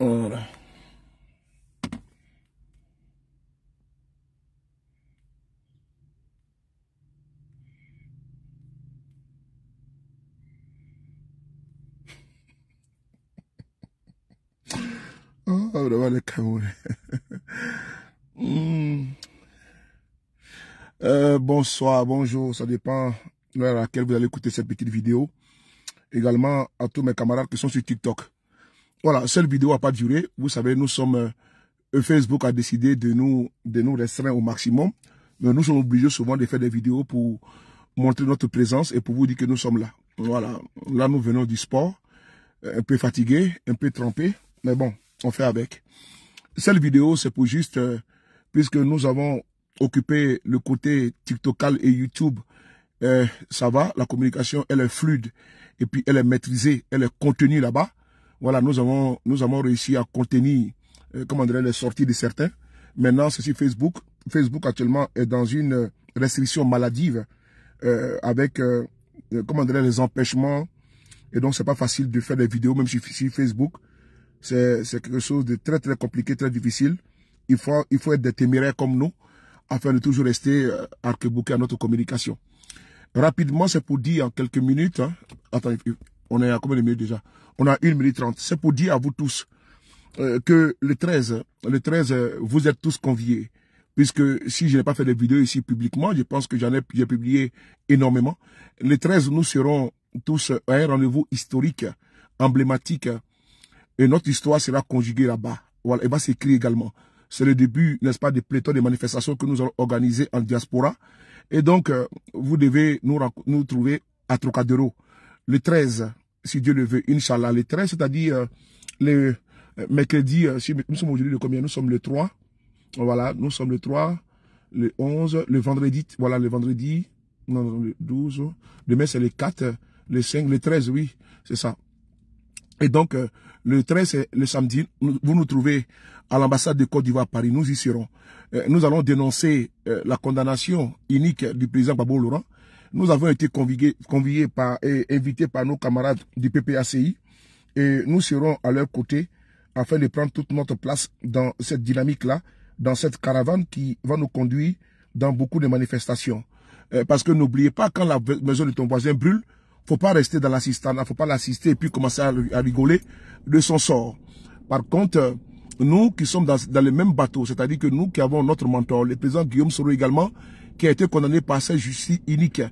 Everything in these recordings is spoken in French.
Ah, voilà. Mm. Euh, bonsoir, bonjour, ça dépend à laquelle vous allez écouter cette petite vidéo. Également à tous mes camarades qui sont sur TikTok. Voilà, cette vidéo n'a pas duré. Vous savez, nous sommes... Euh, euh, Facebook a décidé de nous, de nous restreindre au maximum. Mais nous sommes obligés souvent de faire des vidéos pour montrer notre présence et pour vous dire que nous sommes là. Voilà, là nous venons du sport, euh, un peu fatigué, un peu trempé, mais bon, on fait avec. Cette vidéo, c'est pour juste, euh, puisque nous avons occupé le côté TikTokal et YouTube, euh, ça va, la communication, elle est fluide, et puis elle est maîtrisée, elle est contenue là-bas. Voilà, nous avons, nous avons réussi à contenir, euh, les sorties de certains. Maintenant, ceci Facebook. Facebook actuellement est dans une euh, restriction maladive euh, avec, les empêchements. Et donc, c'est pas facile de faire des vidéos, même si Facebook. C'est quelque chose de très, très compliqué, très difficile. Il faut, il faut être des téméraires comme nous afin de toujours rester euh, à notre communication. Rapidement, c'est pour dire en quelques minutes. Hein, on est à combien de minutes déjà On a 1 minute 30. C'est pour dire à vous tous euh, que le 13, le 13, vous êtes tous conviés. Puisque si je n'ai pas fait de vidéo ici publiquement, je pense que j'en ai, publié énormément. Le 13, nous serons tous à un rendez-vous historique, emblématique. Et notre histoire sera conjuguée là-bas. Et elle va s'écrire également. C'est le début, n'est-ce pas, des pléthores de manifestations que nous allons organiser en diaspora. Et donc, euh, vous devez nous, nous trouver à Trocadéro le 13, si Dieu le veut, Inch'Allah, le 13, c'est-à-dire euh, le euh, mercredi, euh, nous sommes aujourd'hui le combien Nous sommes le 3. Voilà, nous sommes le 3, le 11, le vendredi, voilà, le vendredi, non, le 12. Demain, c'est le 4, le 5, le 13, oui, c'est ça. Et donc, le 13, c'est le samedi. Vous nous trouvez à l'ambassade de Côte d'Ivoire à Paris. Nous y serons. Nous allons dénoncer la condamnation unique du président Babo Laurent nous avons été conviés, et invités par nos camarades du PPACI et nous serons à leur côté afin de prendre toute notre place dans cette dynamique-là, dans cette caravane qui va nous conduire dans beaucoup de manifestations. Euh, parce que n'oubliez pas, quand la maison de ton voisin brûle, faut pas rester dans l'assistance, faut pas l'assister et puis commencer à, rigoler de son sort. Par contre, euh, nous qui sommes dans, dans le même bateau, c'est-à-dire que nous qui avons notre mentor, le président Guillaume Soro également, qui a été condamné par sa justice unique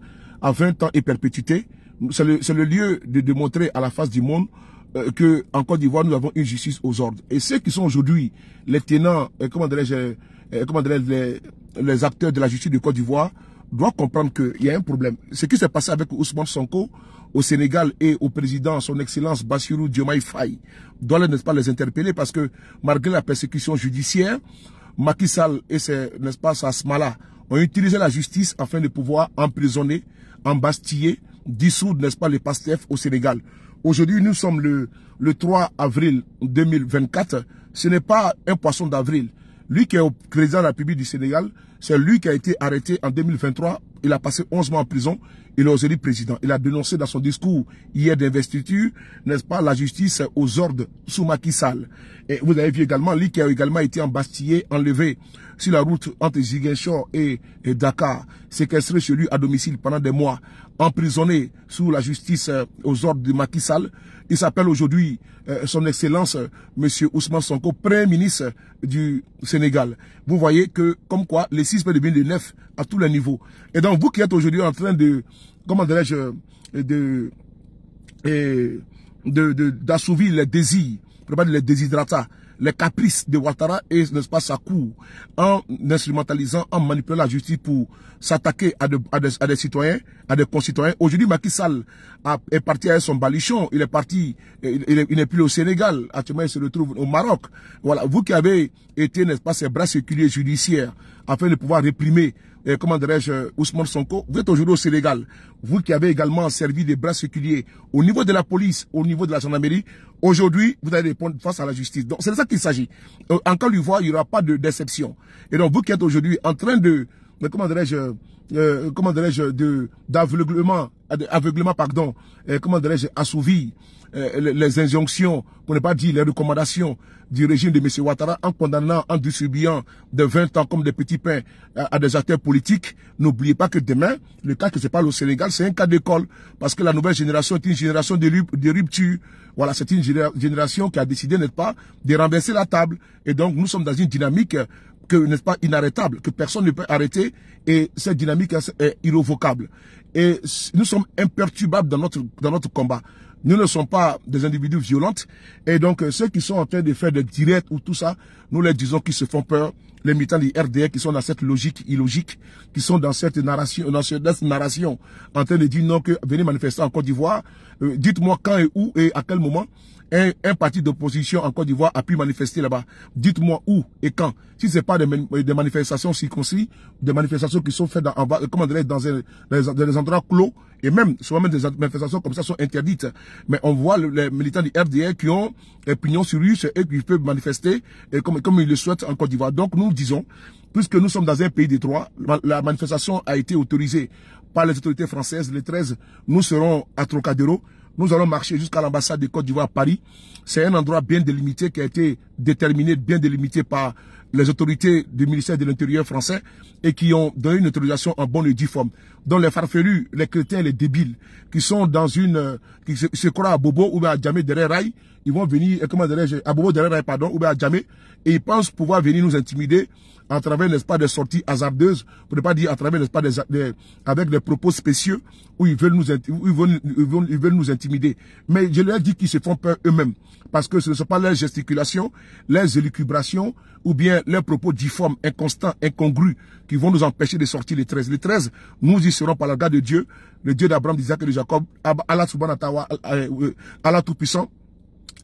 à 20 ans et perpétuité. C'est le, lieu de démontrer à la face du monde qu'en euh, que en Côte d'Ivoire, nous avons une justice aux ordres. Et ceux qui sont aujourd'hui les tenants, euh, comment dirais euh, les, acteurs de la justice de Côte d'Ivoire, doivent comprendre qu'il y a un problème. Ce qui s'est passé avec Ousmane Sonko au Sénégal et au président, son excellence Bassirou Diomaye Faye, doit, nest pas, les interpeller parce que malgré la persécution judiciaire, Macky Sall et ses, n'est-ce pas, sa Smala on utilisé la justice afin de pouvoir emprisonner, embastiller, dissoudre, n'est-ce pas, les PASTEF au Sénégal. Aujourd'hui, nous sommes le, 3 avril 2024. Ce n'est pas un poisson d'avril. Lui qui est au président de la République du Sénégal, c'est lui qui a été arrêté en 2023. Il a passé 11 mois en prison. Il est aujourd'hui président. Il a dénoncé dans son discours hier d'investiture, n'est-ce pas, la justice aux ordres sous Macky Et vous avez vu également lui qui a également été embastillé, enlevé sur la route entre Ziguinchor et, Dakar, séquestré chez lui à domicile pendant des mois, emprisonné sous la justice euh, aux ordres de Macky Sall. Il s'appelle aujourd'hui euh, son excellence euh, monsieur Ousmane Sonko, premier ministre du Sénégal. Vous voyez que comme quoi les six mai 2009 à tous les niveaux. Et donc vous qui êtes aujourd'hui en train de comment dirais-je de d'assouvir les désirs, probablement les déshydratats les caprices de Ouattara et, n'est-ce pas, sa cour, en instrumentalisant, en manipulant la justice pour s'attaquer à, des, citoyens, à des concitoyens. Aujourd'hui, Macky Sall est parti avec son balichon, il est parti, il, n'est plus au Sénégal, actuellement il se retrouve au Maroc. Voilà, vous qui avez été, n'est-ce pas, ces bras séculiers judiciaires, afin de pouvoir réprimer euh, comment dirais-je, Ousmane Sonko, vous êtes aujourd'hui au Sénégal, vous qui avez également servi des bras séculiers au niveau de la police, au niveau de la gendarmerie, aujourd'hui, vous allez répondre face à la justice. Donc c'est de ça qu'il s'agit. Euh, en Côte d'Ivoire, il n'y aura pas de déception. Et donc vous qui êtes aujourd'hui en train de mais comment dirais-je, euh, comment dirais-je, de d'aveuglement, aveuglement, pardon, euh, comment dirais-je, assouvi euh, les, injonctions, pour ne pas dire les recommandations du régime de M. Ouattara en condamnant, en distribuant de 20 ans comme des petits pains à, des acteurs politiques. N'oubliez pas que demain, le cas que je parle au Sénégal, c'est un cas d'école, parce que la nouvelle génération est une génération de, de rupture. Voilà, c'est une génération qui a décidé, n'est-ce pas, de renverser la table. Et donc, nous sommes dans une dynamique que nest pas inarrêtable, que personne ne peut arrêter et cette dynamique est irrévocable. Et nous sommes imperturbables dans notre dans notre combat. Nous ne sommes pas des individus violents et donc ceux qui sont en train de faire des directs ou tout ça, nous leur disons qu'ils se font peur, les militants du RDR qui sont dans cette logique illogique, qui sont dans cette narration, dans cette narration, en train de dire non, que venez manifester en Côte d'Ivoire, euh, dites-moi quand et où et à quel moment un, parti d'opposition en Côte d'Ivoire a pu manifester là-bas. Dites-moi où et quand. Si ce n'est pas des, euh, manifestations circoncis, des manifestations qui sont faites euh, dans, en, dans, des endroits clos, et même, souvent même des manifestations comme ça sont interdites. Mais on voit les militants du RDR qui ont pignon sur lui et qui peuvent manifester, et comme, ils le souhaitent en Côte d'Ivoire. Donc nous disons, puisque nous sommes dans un pays de droit, la manifestation a été autorisée par les autorités françaises. Le 13, nous serons à Trocadéro. Nous allons marcher jusqu'à l'ambassade de Côte d'Ivoire à Paris. C'est un endroit bien délimité qui a été déterminé, bien délimité par les autorités du ministère de l'Intérieur français et qui ont donné une autorisation en bonne et due forme. Dont les farfelus, les crétins, les débiles, qui sont dans une, euh, qui se, croient à Bobo ou à Djamé derrière Rail, ils vont venir, euh, comment à Bobo derrière Rail, pardon, ou à Djamé, et ils pensent pouvoir venir nous intimider à travers, n'est-ce pas, des sorties hasardeuses, pour ne pas dire à travers, n'est-ce pas, des, avec des propos spécieux où ils veulent nous, ils veulent, ils veulent, nous intimider. Mais je leur dis qu'ils se font peur eux-mêmes parce que ce ne sont pas leurs gesticulations, leurs élucubrations ou bien leurs propos difformes, inconstants, incongrus qui vont nous empêcher de sortir les 13. Les 13, nous y serons par la garde de Dieu, le Dieu d'Abraham, d'Isaac et de Jacob, Allah subhanahu wa euh, euh, Allah tout-puissant,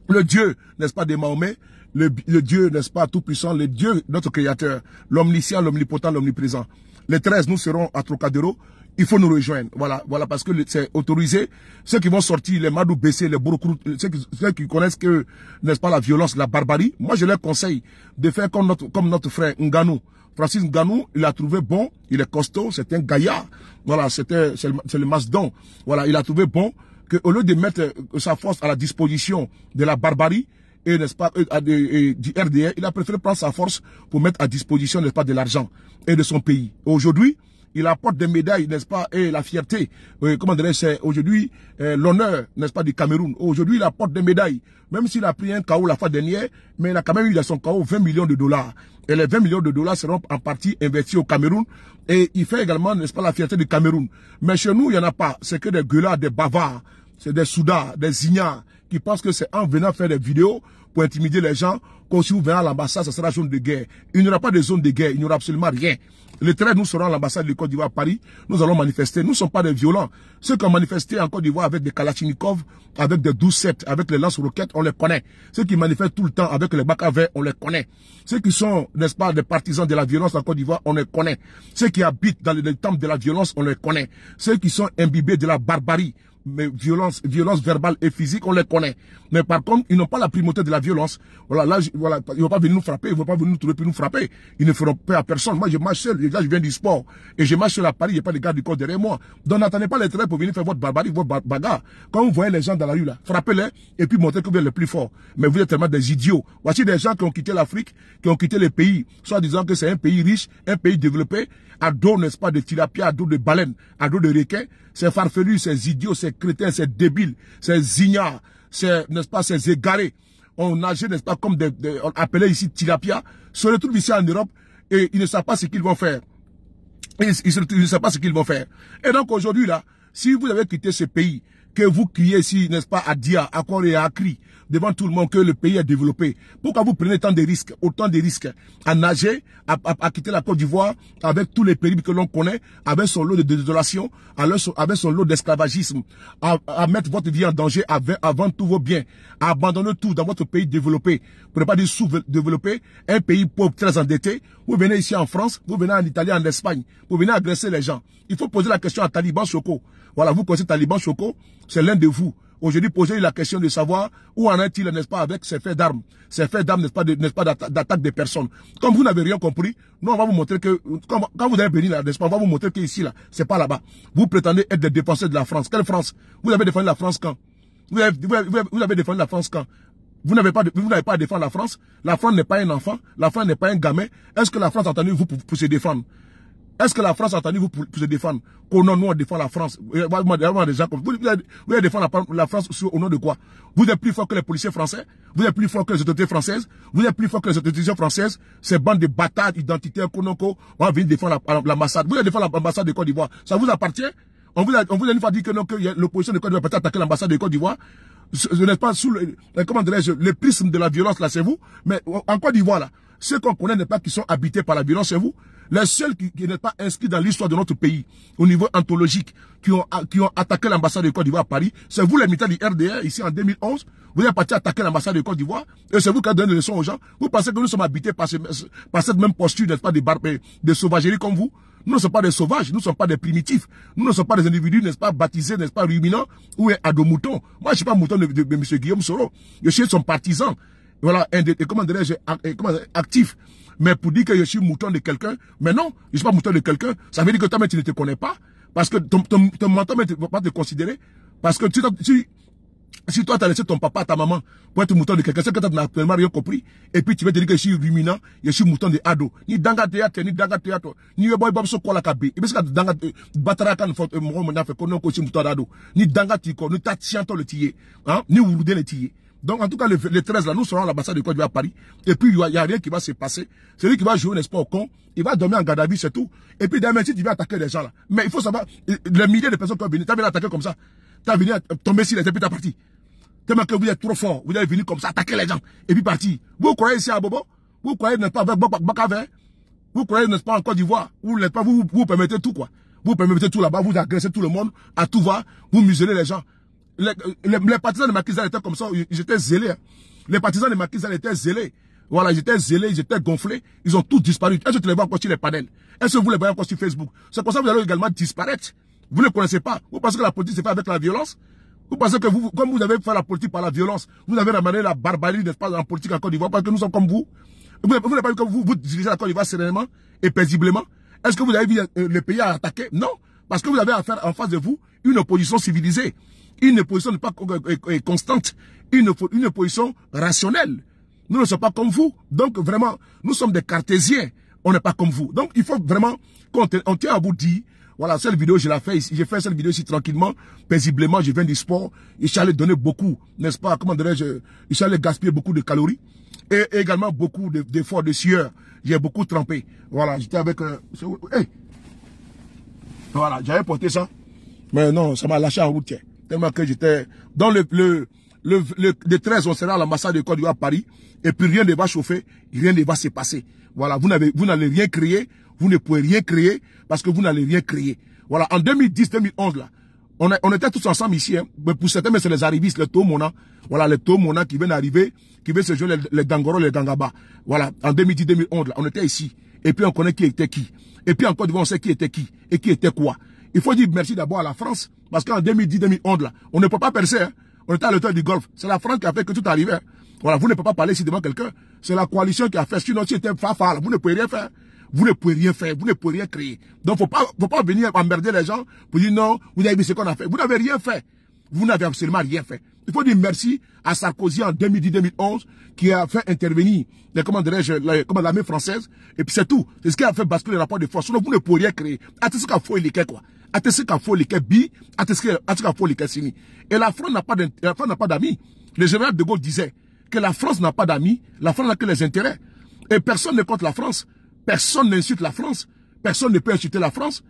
le Dieu, n'est-ce pas, des Mahomet, le, Dieu, n'est-ce pas, tout-puissant, le Dieu, notre créateur, l'omniscient, l'omnipotent, l'omniprésent. Les 13, nous serons à Trocadéro. Il faut nous rejoindre. Voilà, voilà, parce que c'est autorisé. Ceux qui vont sortir, les Madou baissés, les Bouroukrou, ceux, ceux qui, connaissent que, n'est-ce pas, la violence, la barbarie, moi je leur conseille de faire comme notre, comme notre frère Nganou. Francis Nganou, il a trouvé bon, il est costaud, c'est un gaillard. Voilà, c'était, c'est le, le Masdon. Voilà, il a trouvé bon que au lieu de mettre euh, sa force à la disposition de la barbarie, et n'est-ce pas euh, euh, du RDA, il a préféré prendre sa force pour mettre à disposition n'est-ce pas de l'argent et de son pays. Aujourd'hui, il apporte des médailles, n'est-ce pas, et la fierté, euh, comment dirais-je, aujourd'hui l'honneur, n'est-ce pas, du Cameroun. Aujourd'hui, il apporte des médailles, même s'il a pris un KO la fois dernière, mais il a quand même eu dans son KO 20 millions de dollars. Et les 20 millions de dollars seront en partie investis au Cameroun. Et il fait également, n'est-ce pas, la fierté du Cameroun. Mais chez nous, il n'y en a pas. C'est que des gueulards, des bavards, c'est des soudas, des zignards, qui pensent que c'est en venant faire des vidéos pour intimider les gens qu'on si à l'ambassade, ça sera zone de guerre. Il n'y aura pas de zone de guerre, il n'y aura absolument rien. Le 13, nous serons à l'ambassade du Côte d'Ivoire à Paris, nous allons manifester. Nous ne sommes pas des violents. Ceux qui ont manifesté en Côte d'Ivoire avec des Kalachnikovs, avec des 12-7, avec les lance-roquettes, on les connaît. Ceux qui manifestent tout le temps avec les bacs à verre, on les connaît. Ceux qui sont, n'est-ce pas, des partisans de la violence en Côte d'Ivoire, on les connaît. Ceux qui habitent dans les temples de la violence, on les connaît. Ceux qui sont imbibés de la barbarie, mais violence, violence verbale et physique, on les connaît. Mais par contre, ils n'ont pas la primauté de la violence. Voilà, là, voilà, ils vont pas venir nous frapper, ils ne vont pas venir nous trouver pour nous frapper. Ils ne feront pas à personne. Moi, je marche seul. Là, je viens du sport. Et je marche seul à Paris, il n'y a pas de garde du corps derrière moi. Donc, n'attendez pas les traits pour venir faire votre barbarie, votre bagarre. Quand vous voyez les gens dans la rue, là, frappez-les et puis montrez que vous êtes les plus forts. Mais vous êtes tellement des idiots. Voici des gens qui ont quitté l'Afrique, qui ont quitté les pays, soit disant que c'est un pays riche, un pays développé, à dos, n'est-ce pas, de tilapia, à dos de baleines, à dos de requins ces farfelus, ces idiots, ces crétins, ces débiles, ces ignares, ces, n'est-ce pas, ces égarés, ont nagé, n'est-ce pas, comme des, on appelait ici tilapia, se retrouvent ici en Europe et ils ne savent pas ce qu'ils vont faire. Ils, ils ne savent pas ce qu'ils vont faire. Et donc aujourd'hui là, si vous avez quitté ce pays, que vous criez ici, n'est-ce pas, à dire, à Corée et à cri, devant tout le monde, que le pays est développé. Pourquoi vous prenez tant de risques, autant de risques, à nager, à, quitter la Côte d'Ivoire, avec tous les périls que l'on connaît, avec son lot de désolation, avec son lot d'esclavagisme, à, mettre votre vie en danger, avant à, vendre tous vos biens, à abandonner tout dans votre pays développé, pour ne pas dire sous-développé, un pays pauvre, très endetté, vous venez ici en France, vous venez en Italie, en Espagne, vous venez agresser les gens. Il faut poser la question à Taliban Soko. Voilà, vous connaissez Taliban Choco, c'est l'un de vous. Aujourd'hui, posez la question de savoir où en est-il, n'est-ce pas, avec ces faits d'armes, ces faits d'armes, n'est-ce pas, nest d'attaque des personnes. Comme vous n'avez rien compris, nous, on va vous montrer que, quand, vous avez béni là, n'est-ce pas, on va vous montrer qu'ici, là, c'est pas là-bas. Vous prétendez être des défenseurs de la France. Quelle France? Vous avez défendu la France quand? Vous avez, défendu la France quand? Vous n'avez pas, vous n'avez pas à défendre la France. La France n'est pas un enfant. La France n'est pas un gamin. Est-ce que la France a entendu vous pour se défendre? Est-ce que la France a entendu vous pour, se défendre Qu'au nom, nous, on défend la France. Vous, allez défendre la, France au nom de quoi Vous êtes plus fort que les policiers français Vous êtes plus fort que les autorités françaises Vous êtes plus fort que les autorités françaises Ces bandes de bâtards identitaires, Konoko, vont venir défendre l'ambassade. vous allez défendre l'ambassade de Côte d'Ivoire. Ça vous appartient on vous, a, on vous a une fois dit que, que l'opposition de Côte d'Ivoire peut attaquer l'ambassade de Côte d'Ivoire Je n'ai pas, sous le, comment le prisme de la violence, là, c'est vous. Mais en Côte d'Ivoire, là, ceux qu'on connaît n'est pas qui sont habités par la violence, c'est vous. Les seuls qui, n'est pas inscrits dans l'histoire de notre pays, au niveau anthologique, qui ont, qui ont attaqué l'ambassade de Côte d'Ivoire à Paris, c'est vous les militants du RDR, ici en 2011, vous êtes partis attaquer l'ambassade de Côte d'Ivoire, et c'est vous qui avez donné des aux gens. Vous pensez que nous sommes habités par, cette même posture, n'est-ce pas, des, des sauvageries comme vous nous ne sommes pas des sauvages, nous ne sommes pas des primitifs, nous ne sommes pas des individus, n'est-ce pas, baptisés, n'est-ce pas, ruminants, ou à moutons. Moi, je ne suis pas mouton de M. Guillaume Soro. Je suis son partisan voilà, et, et comment dirais-je, actif. Mais pour dire que je suis mouton de quelqu'un, mais non, je suis pas mouton de quelqu'un, ça veut dire que toi-même tu ne te connais pas, parce que ton, ton, ton mentor ne va pas te considérer, parce que tu, tu si toi, tu as laissé ton papa, ta maman, pour être mouton de quelqu'un, c'est que t'as absolument rien compris. Et puis, tu veux te dire que je suis ruminant, je suis mouton de ado. Ni danga théâtre, ni danga théâtre, ni boy bob so kola kabe. Et parce que danga, euh, batara kan fort, mon fait qu'on a aussi mouton Ni danga tiko, ni tatianto le tillé, hein, ni ourde le tillé. Donc, en tout cas, le, 13, là, nous serons à l'ambassade de Côte d'Ivoire à Paris. Et puis, il n'y a, rien qui va se passer. Celui qui va jouer, n'est-ce pas, au con, il va dormir en garde à c'est tout. Et puis, d'un tu va attaquer les gens, là. Mais il faut savoir, euh, les milliers de personnes qui ont venu, t'as venu attaquer comme ça. T'as venu euh, tomber ici les puis t'as parti. Tellement que vous êtes trop fort, vous êtes venu comme ça, attaquer les gens, et puis partir. Vous croyez ici à Bobo? Vous croyez, n'est-ce pas, avec Bakavé? Hein? Vous croyez, n'est-ce pas, en Côte d'Ivoire? Vous, pas vous, vous permettez tout, quoi. Vous permettez tout là-bas, vous agressez tout le monde, à tout va, vous muselez les gens les, partisans de Macky étaient comme ça, j'étais zélé. Hein. Les partisans de Macky étaient zélés. Voilà, j'étais zélé, j'étais gonflé. Ils ont tous disparu. Est-ce que tu les vois encore sur les panels Est-ce que vous les voyez encore sur Facebook C'est pour ça que vous allez également disparaître. Vous ne connaissez pas. Vous pensez que la politique, se fait avec la violence vous pensez que vous, comme vous avez fait la politique par la violence, vous avez ramené la barbarie, n'est-ce pas, dans la politique en Côte d'Ivoire, parce que nous sommes comme vous. Vous, n'avez pas vu que vous, vous dirigez la Côte d'Ivoire sereinement et paisiblement. Est-ce que vous avez vu euh, le pays à attaquer Non. Parce que vous avez affaire en face de vous une opposition civilisée, une opposition pas euh, euh, euh, constante, une, une opposition rationnelle. Nous ne sommes pas comme vous. Donc vraiment, nous sommes des cartésiens. On n'est pas comme vous. Donc il faut vraiment qu'on tient à vous dire, voilà, cette vidéo, je la fais ici. J'ai fait cette vidéo ici tranquillement, paisiblement. Je viens du sport. Il je suis donner beaucoup, n'est-ce pas Comment dirais-je Je suis allé gaspiller beaucoup de calories. Et également beaucoup d'efforts de, de sueur. J'ai beaucoup trempé. Voilà, j'étais avec... Euh, voilà, j'avais porté ça. Mais non, ça m'a lâché en route. Tellement que j'étais dans le, le, le, le, 13, on sera à l'ambassade de Côte d'Ivoire à Paris. Et puis rien ne va chauffer, rien ne va se passer. Voilà, vous n'avez, vous n'allez rien créer, vous ne pouvez rien créer parce que vous n'allez rien créer. Voilà, en 2010, 2011 là, on, était tous ensemble ici. Hein. Mais pour certains, mais c'est les arrivistes, les Tomona. Voilà, les Tomona qui viennent arriver, qui viennent se jouer les, les et les dangaba Voilà, en 2010, 2011 là, on était ici. Et puis on connaît qui était qui. Et puis encore devant, on sait qui était qui et qui était quoi. Il faut dire merci d'abord à la France, parce qu'en 2010-2011, on ne peut pas percer. Hein. On était à l'auteur du Golfe. C'est la France qui a fait que tout arrivait. Hein. Voilà, vous ne pouvez pas parler ici devant quelqu'un. C'est la coalition qui a fait. Sinon, si était fafal, vous ne pouvez rien faire. Vous ne pouvez rien faire. Vous ne pouvez rien créer. Donc, faut pas, faut pas venir emmerder les gens pour dire non, vous avez vu ce qu'on a fait. Vous n'avez rien fait vous n'avez absolument rien fait. Il faut dire merci à Sarkozy en 2010-2011 qui a fait intervenir les, comment dirais-je, l'armée française. Et puis c'est tout. C'est ce qui a fait basculer le rapport de force. Sinon, vous ne pourriez créer. faut quoi. Attends Et la France n'a pas la France n'a pas d'amis. Le général de Gaulle disait que la France n'a pas d'amis. La France n'a que les intérêts. Et personne ne contre la France. Personne n'insulte la France. Personne ne peut insulter la France.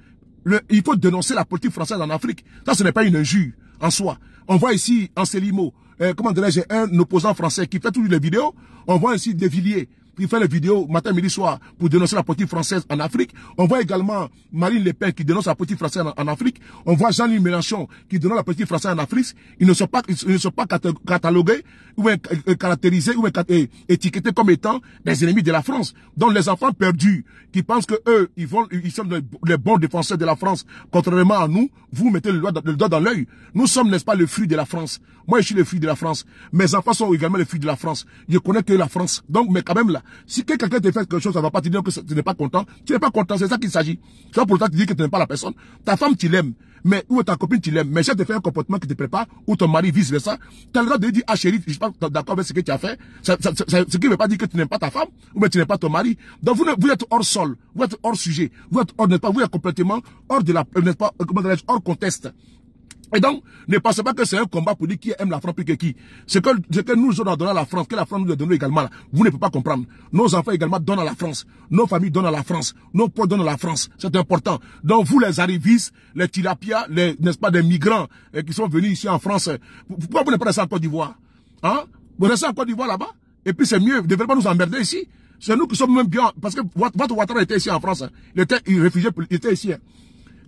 il faut dénoncer la politique française en Afrique. Ça, ce n'est pas une injure en soi. On voit ici, en Célimo, euh, comment dirais-je, un opposant français qui fait toutes les vidéos. On voit ici des villiers qui fait les vidéos matin, midi, soir pour dénoncer la politique française en Afrique. On voit également Marine Le Pen qui dénonce la politique française en, Afrique. On voit Jean-Luc Mélenchon qui dénonce la politique française en Afrique. Ils ne sont pas, ils ne sont pas catalogués ou euh, euh, caractérisés ou euh, étiquetés comme étant des ennemis de la France. Donc les enfants perdus qui pensent que eux, ils vont, ils sont les bons défenseurs de la France, contrairement à nous, vous mettez le doigt, dans l'œil. Nous sommes, n'est-ce pas, le fruit de la France. Moi, je suis le fruit de la France. Mes enfants sont également le fruits de la France. Je connais que la France. Donc, mais quand même là, si quelqu'un te fait quelque chose, ça ne va pas te dire que tu n'es pas content. Tu n'es pas content, c'est ça qu'il s'agit. Tu vois, pourtant, tu dis que tu n'aimes pas la personne. Ta femme, tu l'aimes. Mais, ou ta copine, tu l'aimes. Mais si elle te fait un comportement qui te prépare, ou ton mari vice versa, tu as le droit de dire, ah chérie, je suis pas d'accord avec ce que tu as fait. ce qui ne veut pas dire que tu n'aimes pas ta femme, ou que tu n'aimes pas ton mari. Donc, vous, êtes hors sol. Vous êtes hors sujet. Vous êtes hors, vous êtes complètement hors de la, pas, hors contexte. Et donc, ne pensez pas que c'est un combat pour dire qui aime la France plus que qui. Ce que, que nous on a donné à la France, que la France nous a donné également, là, vous ne pouvez pas comprendre. Nos enfants également donnent à la France. Nos familles donnent à la France. Nos proches donnent à la France. C'est important. Donc, vous, les arrivistes, les tilapias, les, n'est-ce pas, des migrants eh, qui sont venus ici en France, eh, pourquoi vous ne pas ça en Côte d'Ivoire Hein Vous restez en Côte d'Ivoire là-bas Et puis c'est mieux, vous ne devez pas nous emmerder ici. C'est nous qui sommes même bien, parce que votre Ouattara était ici en France. Hein. Il était il réfugié, il était ici. Hein.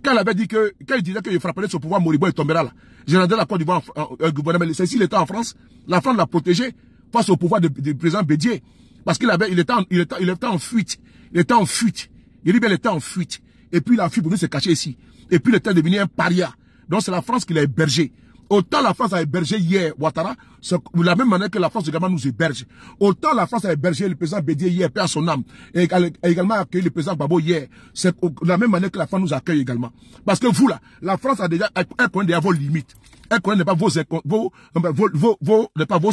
Quand il avait dit que, quand il disait que je frapperais pouvoir, Moribond il tombera là. je la Côte d'Ivoire, euh, euh gouvernement. C'est s'il était en France, la France l'a protégé face au pouvoir du président Bédier. Parce qu'il avait, il était, en, il était, il était en fuite. Il était en fuite. Il dit bien, il était en fuite. Et puis, il a fui pour nous se cacher ici. Et puis, il était devenu un paria. Donc, c'est la France qui l'a hébergé. Autant la France a hébergé hier Ouattara, de la même manière que la France également nous héberge. Autant la France a hébergé le président Bédier hier, père son âme, et également accueilli le président Babo hier. C'est de la même manière que la France nous accueille également. Parce que vous là, la France a déjà, elle connaît déjà vos limites. Elle connaît pas euh, vos, vos, vos, vos, pas vos,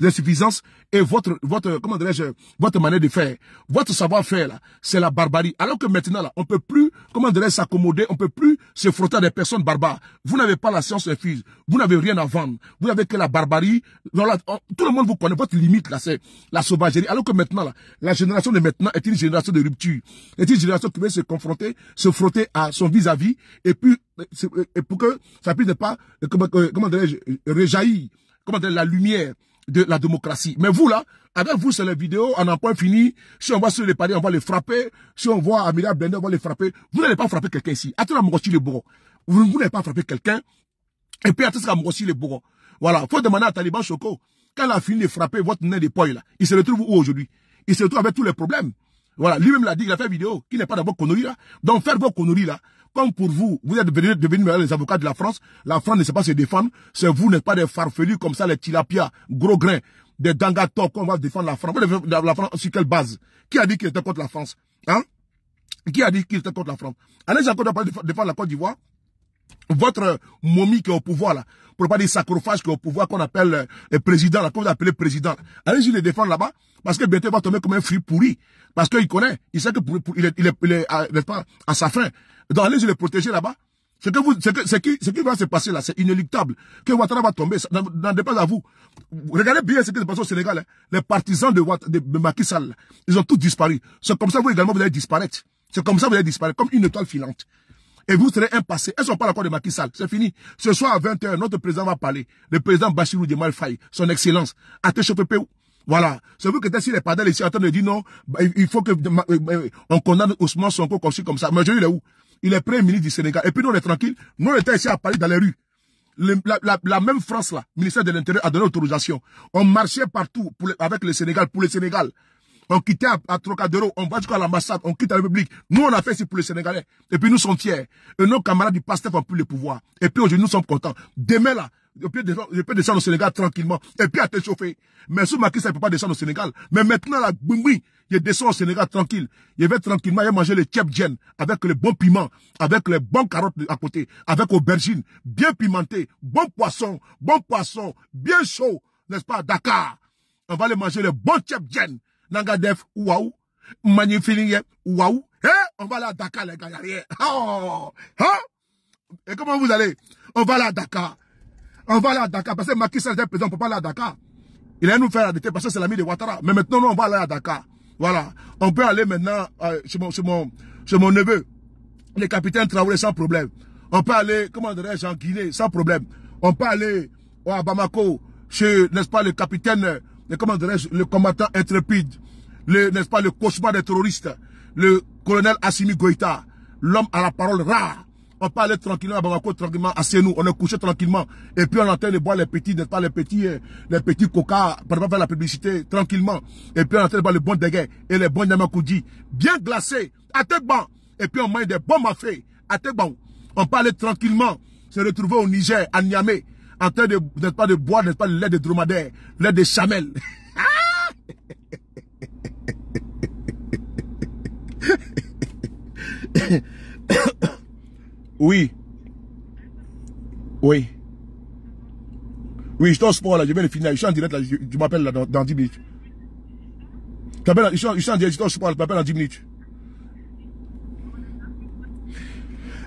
insuffisances et votre, votre, comment dirais-je, votre manière de faire. Votre savoir-faire là, c'est la barbarie. Alors que maintenant là, on peut plus, comment dirais-je, s'accommoder, on peut plus se frotter des personnes barbares. Vous n'avez pas la science infuse. Vous n'avez rien à vendre. Vous avez que barbarie. tout le monde vous connaît votre limite, là, c'est la sauvagerie. Alors que maintenant, la génération de maintenant est une génération de rupture. Est une génération qui veut se confronter, se frotter à son vis-à-vis, et puis, euh, euh, et pour que ça puisse ne pas, euh, comment, comment dirais-je, comment dirais la lumière de la démocratie. Mais vous, là, avec vous, sur les vidéos, en un point fini. Si on voit sur les paris, on va les frapper. Si on voit Amira Blender, on va les frapper. Vous n'allez pas frapper quelqu'un ici. Attends, aussi le Vous, vous n'allez pas frapper quelqu'un. Et puis, attends, aussi les bourreaux voilà, faut demander à Taliban Choco, quand il a fini de frapper votre nez de poil, là, il se retrouve où aujourd'hui Il se retrouve avec tous les problèmes. Voilà, lui-même l'a dit, il a fait vidéo, qu'il n'est pas dans vos conneries là. Donc faire vos conneries là, comme pour vous, vous êtes devenus, les avocats de la France, la France ne sait pas se défendre, c'est vous n'êtes pas des farfelus comme ça, les tilapias, gros grains, des dangators qu'on va défendre la France. Vous de la France sur quelle base Qui a dit qu'il était contre la France Hein Qui a dit qu'il était contre la France Allez, encore de défendre la Côte d'Ivoire votre momie qui est au pouvoir là, pour pas dire sacrophage qui est au pouvoir qu'on appelle euh, le président là, qu'on vous président. Allez-y les défendre là-bas, parce que Béthé va tomber comme un fruit pourri, parce qu'il connaît, il sait que pour, il est, il à, sa fin. Donc allez-y les protéger là-bas. Ce que vous, ce que, ce qui, ce qui va se passer là, c'est inéluctable. Que Ouattara va tomber, ça n'en dépend à vous. Regardez bien ce qui se passe au Sénégal. Hein. Les partisans de, de Macky Sall, ils ont tous disparu. C'est comme ça vous également vous allez disparaître. C'est comme ça vous allez disparaître, comme une étoile filante. Et vous serez impassés. Elles Elles sont pas d'accord de Macky Sall. C'est fini. Ce soir à 20h, notre président va parler. Le président Bachirou de Malfay, son excellence, A-t-il où Voilà. C'est vous qui êtes ici les padels ici en train de dire non, bah, il faut que, euh, bah, euh, on condamne Ousmane Sonko comme comme ça. Mais je il est où? Il est premier ministre du Sénégal. Et puis nous, on est tranquille. Nous, on était ici à Paris dans les rues. la, même France là, ministère de l'Intérieur a donné autorisation. On marchait partout pour avec le Sénégal, pour le Sénégal. On quittait à, Trocadero, Trocadéro, on va jusqu'à l'ambassade, on quitte la République. Nous, on a fait ça pour les Sénégalais. Et puis, nous sommes fiers. Et nos camarades du pasteur n'ont plus le pouvoir. Et puis, aujourd'hui, nous sommes contents. Demain, là, je peux, descendre, au Sénégal tranquillement. Et puis, à te chauffer. Mais sous ma crise, ça ne peut pas descendre au Sénégal. Mais maintenant, là, boum, boum, je descends au Sénégal tranquille. Je vais tranquillement, je vais manger le Djen avec le bon piment, avec les bonnes carottes à côté, avec aubergine, bien pimentées, bon poisson, bon poisson, bien chaud, n'est-ce pas, Dakar. On va aller manger les bons tchèp Nangadef, waouh. Magnifique, waouh. Eh, on va là à Dakar, les gars, derrière Oh, hein? Et comment vous allez? On va là à Dakar. On va là à Dakar. Parce que Macky Sall était président on peut pas aller à Dakar. Il allait nous faire arrêter parce que c'est l'ami de Ouattara. Mais maintenant, nous, on va aller à Dakar. Voilà. On peut aller maintenant euh, chez, mon, chez, mon, chez mon neveu, le capitaine Traoré, sans problème. On peut aller, comment dirais-je, en Guinée, sans problème. On peut aller à Bamako, chez, n'est-ce pas, le capitaine le, comment le combattant intrépide, le, n'est-ce pas, le cauchemar des terroristes, le colonel Assimi Goïta, l'homme à la parole rare. On parlait tranquillement à Bamako, tranquillement à nous on est couché tranquillement, et puis on entend les boire les petits, n'est-ce pas, les petits, euh, les petits coca, pour faire la publicité, tranquillement, et puis on entend de boire les bons dégâts et les bons Yamakoudi, bien glacés, à Tegban, et puis on mange des bons feu, à Tekban. On parlait tranquillement, se retrouver au Niger, à Niamey, en train de, n'est-ce pas, de boire, n'est-ce pas, le lait de dromadaire, le lait de chamelle... oui. Oui. Oui, je suis en sport là, je vais de finir. Je suis en direct là, je, m'appelles m'appelle là dans, 10 minutes. Je, suis en, en direct, je suis en sport, dans 10 minutes.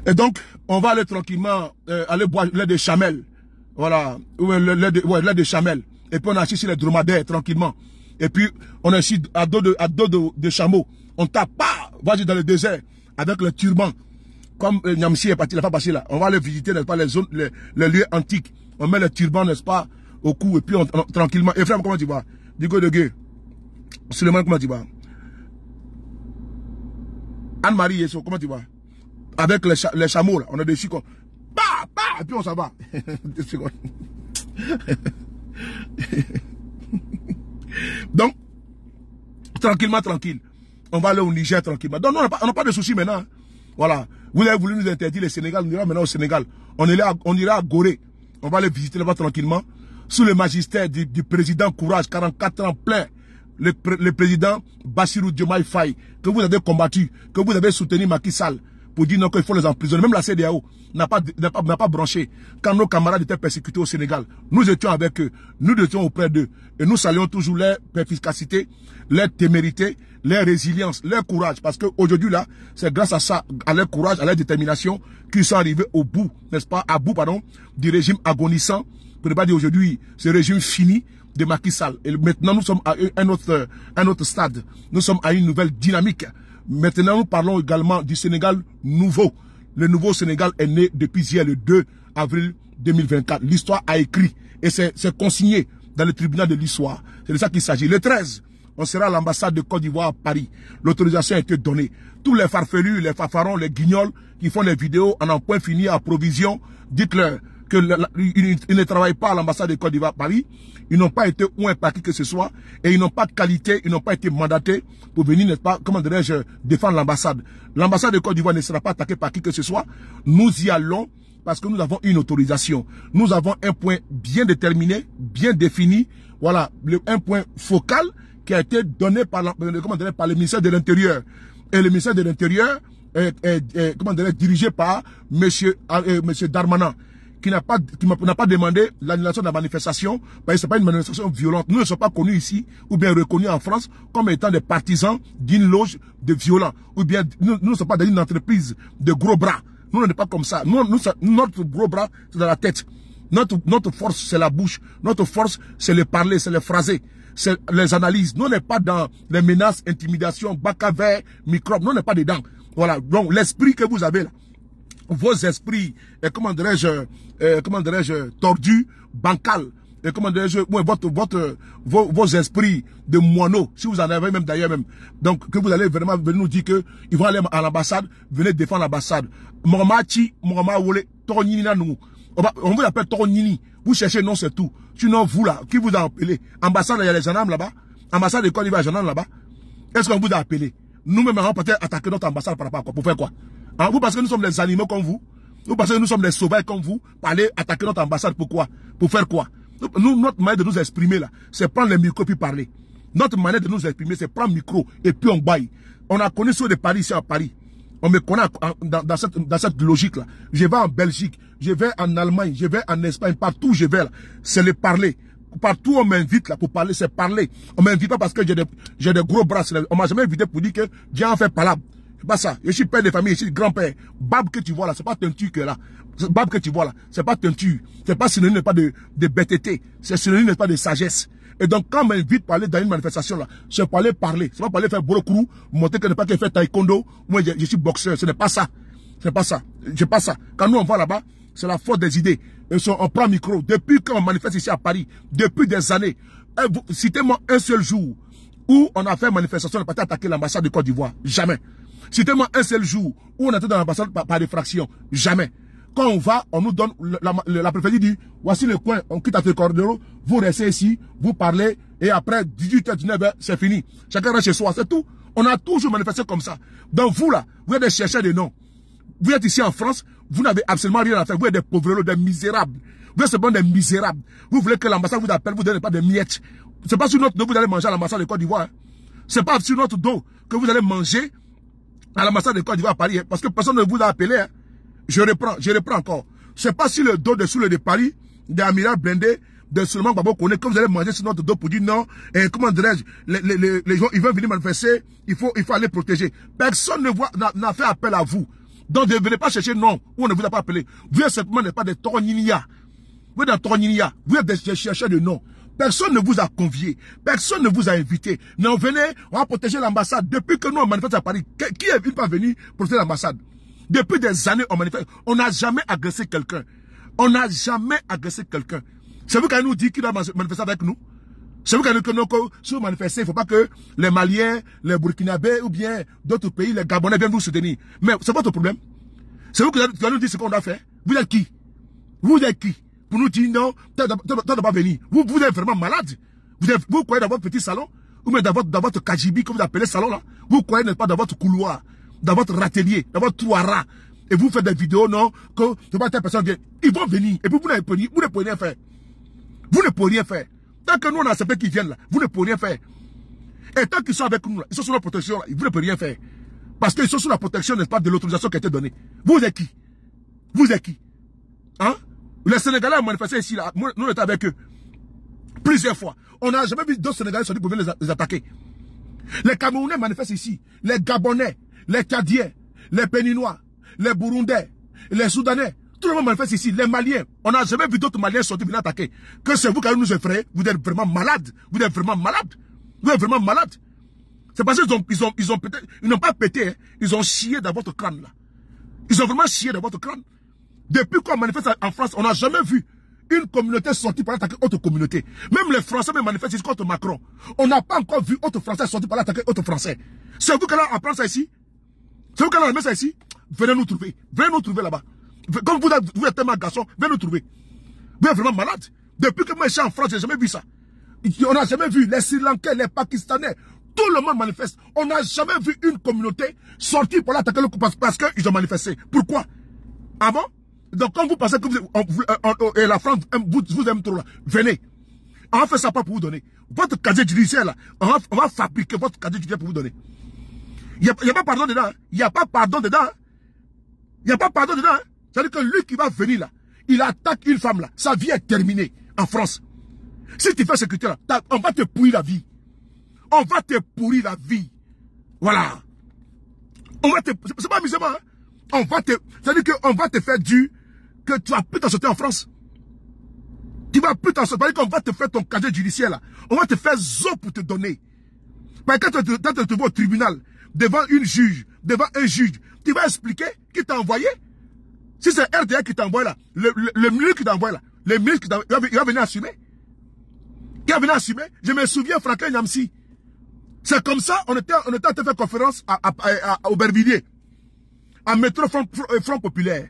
Et donc, on va aller tranquillement euh, aller boire lait de chamelle... Voilà. Ouais, de, chamel. Et puis on assiste sur les dromadaires tranquillement. Et puis on assiste à dos de, à dos de, chameau. On tape, pas, vas-y dans le désert avec le turban. Comme euh, Niamsi est parti, il n'a pas passé là. On va aller visiter, n'est-ce pas, les zones, les, lieux antiques. On met le turban, n'est-ce pas, au cou et puis on, tranquillement. Ephraim, comment tu vas Digo de le Suleiman, comment tu vas Anne-Marie, comment tu vas Avec les, les chameaux, là. On est dessus. Quoi. Ah, et puis on s'en va. Donc, tranquillement, tranquille. On va aller au Niger tranquillement. Donc, on n'a pas, de soucis maintenant. Hein. Voilà. Vous avez voulu nous interdire le Sénégal. On ira maintenant au Sénégal. On, on ira à Gorée. On va aller visiter là-bas tranquillement. Sous le magistère du, président Courage, 44 ans plein. Le, président Bassirou Diomaye Faye, que vous avez combattu, que vous avez soutenu Macky Sall pour dire non qu'il faut les emprisonner. Même la CDAO n'a pas, n'a pas, branché. Quand nos camarades étaient persécutés au Sénégal, nous étions avec eux, nous étions auprès d'eux. Et nous saluons toujours leur perspicacité, leur témérité, leur résilience, leur courage. Parce qu'aujourd'hui là, c'est grâce à ça, à leur courage, à leur détermination, qu'ils sont arrivés au bout, n'est-ce pas, à bout, pardon, du régime agonissant. Pour ne pas dire aujourd'hui, ce régime fini, de Macky Sall. Et maintenant, nous sommes à un un autre stade. Nous sommes à une nouvelle dynamique. Maintenant, nous parlons également du Sénégal nouveau. Le nouveau Sénégal est né depuis hier, le 2 avril 2024. L'histoire a écrit et c'est consigné dans le tribunal de l'histoire. C'est de ça qu'il s'agit. Le 13, on sera à l'ambassade de Côte d'Ivoire à Paris. L'autorisation a été donnée. Tous les farfelus, les farfarons, les guignols qui font les vidéos en un point fini à provision, dites-leur, ils, ne travaillent pas à l'ambassade de Côte d'Ivoire à Paris. Ils n'ont pas été ou par qui que ce soit et ils n'ont pas de qualité, ils n'ont pas été mandatés pour venir, n'est pas, comment dirais-je, défendre l'ambassade. L'ambassade de Côte d'Ivoire ne sera pas attaquée par qui que ce soit. Nous y allons parce que nous avons une autorisation. Nous avons un point bien déterminé, bien défini. Voilà, un point focal qui a été donné par, euh, par le ministère de l'Intérieur. Et le ministère de l'Intérieur est, dirigé par Monsieur, monsieur Darmanin qui n'a pas, demandé l'annulation de la manifestation, parce que c'est pas une manifestation violente. Nous ne sommes pas connus ici, ou bien reconnus en France, comme étant des partisans d'une loge de violents, ou bien nous, ne sommes pas dans une entreprise de gros bras. Nous, ne n'est pas comme ça. notre gros bras, c'est dans la tête. Notre, force, c'est la bouche. Notre force, c'est le parler, c'est le phraser. C'est les analyses. Nous, n'est pas dans les menaces, intimidations, bac à verre, microbes. Nous, ne pas dedans. Voilà. Donc, l'esprit que vous avez là, vos esprits, et comment dirais-je, comment dirais-je, tordus, bancal et comment dirais-je, ouais, votre, votre, vos, esprits de moineaux, si vous en avez même d'ailleurs même, donc que vous allez vraiment venir nous dire que ils vont aller à l'ambassade, venez défendre l'ambassade. nous. On vous appelle Toronini. Vous cherchez, non, c'est tout. Sinon, vous là, qui vous a appelé Ambassade, il y a les gendarmes là-bas. Ambassade de Côte d'Ivoire, gendarmes là-bas. Est-ce qu'on vous a appelé Nous-mêmes, on peut être attaquer notre ambassade par rapport à quoi Pour faire quoi Hein, vous parce que nous sommes des animaux comme vous. Vous parce que nous sommes des sauvages comme vous. Parler, attaquer notre ambassade. Pourquoi Pour faire quoi nous, Notre manière de nous exprimer là, c'est prendre le micro puis parler. Notre manière de nous exprimer, c'est prendre le micro et puis on baille. On a connu ceux de Paris ici à Paris. On me connaît dans, cette, logique-là. Je vais en Belgique, je vais en Allemagne, je vais en Espagne, partout je vais là, c'est le parler partout on m'invite là pour parler, c'est parler. On m'invite pas parce que j'ai des, gros bras. On m'a jamais invité pour dire que Dieu en fait palabre. Bah ça. je suis père de famille, je suis grand-père. Bab que tu vois là, c'est pas teinture que là. Bab que tu vois là, c'est pas teinture. C'est pas synonyme pas de, de bêteté. C'est synonyme n'est pas de sagesse. Et donc, quand on m'invite à parler dans une manifestation là, c'est parler, parler. C'est pas aller faire beaucoup montrer que n'est pas que fait taekwondo. Moi, je, suis boxeur. Ce n'est pas ça. ce n'est pas ça. je pas ça. Quand nous on va là-bas, c'est la faute des idées. on prend micro. Depuis quand on manifeste ici à Paris, depuis des années, citez-moi un seul jour où on a fait manifestation, on n'a pas attaqué l'ambassade de Côte d'Ivoire. Jamais. C'est tellement un seul jour où on était dans l'ambassade par, des fractions. Jamais. Quand on va, on nous donne, la, la, dit, voici le coin, on quitte à Cordero, vous restez ici, vous parlez, et après 18h, 19h, c'est fini. Chacun rentre chez soi, c'est tout. On a toujours manifesté comme ça. Donc vous là, vous êtes des chercheurs de noms. Vous êtes ici en France, vous n'avez absolument rien à faire. Vous êtes des pauvres, des misérables. Vous êtes seulement des misérables. Vous voulez que l'ambassade vous appelle, vous donnez pas des miettes. C'est pas sur notre dos que vous allez manger à l'ambassade de Côte d'Ivoire. Hein. C'est pas sur notre dos que vous allez manger à l'ambassade de Côte d'Ivoire à Paris, hein, parce que personne ne vous a appelé. Hein. Je reprends, je reprends encore. C'est pas si le dos de Soule de Paris, d'Amiral Blindé, de seulement Babo qu'on est, comme vous allez manger sur notre dos pour dire non, et comment dirais-je, les, gens, ils veulent venir manifester, il faut, il faut aller protéger. Personne ne n'a fait appel à vous. Donc ne venez pas chercher non, on ne vous a pas appelé. Vous êtes simplement pas des torninia. Vous êtes des torninia. Vous êtes des chercheurs de noms. Personne ne vous a convié. Personne ne vous a invité. Non, venez, on va protéger l'ambassade. Depuis que nous, on manifeste à Paris, qui est pas venu protéger l'ambassade Depuis des années, on manifeste. On n'a jamais agressé quelqu'un. On n'a jamais agressé quelqu'un. C'est vous qui nous dit qu'il doit manifester avec nous c'est vous qui nous que nous manifester il ne faut pas que les Maliens, les Burkinabés ou bien d'autres pays, les Gabonais viennent vous soutenir. Mais c'est votre problème. C'est vous qui allez nous dire ce qu'on doit faire. Vous êtes qui Vous êtes qui vous nous dites non, toi n'as pas venir. Vous, vous êtes vraiment malade. Vous, vous croyez dans votre petit salon, ou même dans votre, dans kajibi, comme vous appelez salon là, vous croyez n'est pas dans votre couloir, dans votre râtelier, dans votre Et vous faites des vidéos, non, que telle personne vient. Ils vont venir. Et puis vous, n'avez vous ne pouvez rien faire. Vous ne pouvez rien faire. Tant que nous, on a accepté qu'ils viennent là, vous ne pouvez rien faire. Et tant qu'ils sont avec nous, ils sont sous la protection, là, vous ne pouvez rien faire. Parce qu'ils sont sous la protection, n'est-ce pas, de l'autorisation qui a été donnée. Vous êtes qui Vous êtes qui Hein les Sénégalais ont manifesté ici, là. nous on avec eux. Plusieurs fois. On n'a jamais vu d'autres Sénégalais sortir pour venir les, attaquer. Les Camerounais manifestent ici. Les Gabonais, les Cadiens, les Péninois, les Burundais, les Soudanais. Tout le monde manifeste ici. Les Maliens. On n'a jamais vu d'autres Maliens sortir pour venir attaquer. Que c'est vous qui allez nous effrayer. Vous êtes vraiment malade. Vous êtes vraiment malade. Vous êtes vraiment malades. C'est parce qu'ils n'ont ils ont, pas pété. Hein. Ils ont chié dans votre crâne, là. Ils ont vraiment chié dans votre crâne. Depuis qu'on manifeste en France, on n'a jamais vu une communauté sortir pour attaquer autre communauté. Même les Français me manifestent contre Macron. On n'a pas encore vu autre Français sortir pour attaquer autre Français. C'est vous qui allez apprendre ça ici C'est vous qui allez mettre ça ici Venez nous trouver. Venez nous trouver là-bas. Comme vous, êtes, tellement garçon, venez nous trouver. Vous êtes vraiment malade. Depuis que moi je suis en France, je n'ai jamais vu ça. On n'a jamais vu les Sri Lankais, les Pakistanais, tout le monde manifeste. On n'a jamais vu une communauté sortir pour attaquer le coup parce qu'ils ont manifesté. Pourquoi Avant, ah donc quand vous pensez que vous, euh, et la France vous, aime trop là, venez. On va faire ça pas pour vous donner. Votre casier judiciaire là, on va, fabriquer votre casier judiciaire pour vous donner. Il n'y a, a, pas pardon dedans. Hein. Il n'y a pas pardon dedans. Hein. Il n'y a pas pardon dedans. Hein. C'est-à-dire que lui qui va venir là, il attaque une femme là. Sa vie est terminée en France. Si tu fais ce que tu là, on va te pourrir la vie. On va te pourrir la vie. Voilà. On va te... C'est pas amusant. On va te... C'est-à-dire qu'on va te faire du que tu vas plus t'en sortir en France. Tu vas plus t'en sortir. qu'on va te faire ton casier judiciaire là. On va te faire zo pour te donner. Parce que quand tu te vois au tribunal, devant une juge, devant un juge, tu vas expliquer qui t'a envoyé. Si c'est RDA qui t'envoie là, le, le, milieu qui t'envoie là, le milieu qui il, il va venir assumer. Qui va venir assumer. Je me souviens, Franklin Namsi. C'est comme ça, on était, on était en faire conférence à, à, à, à métro Front, Front Populaire.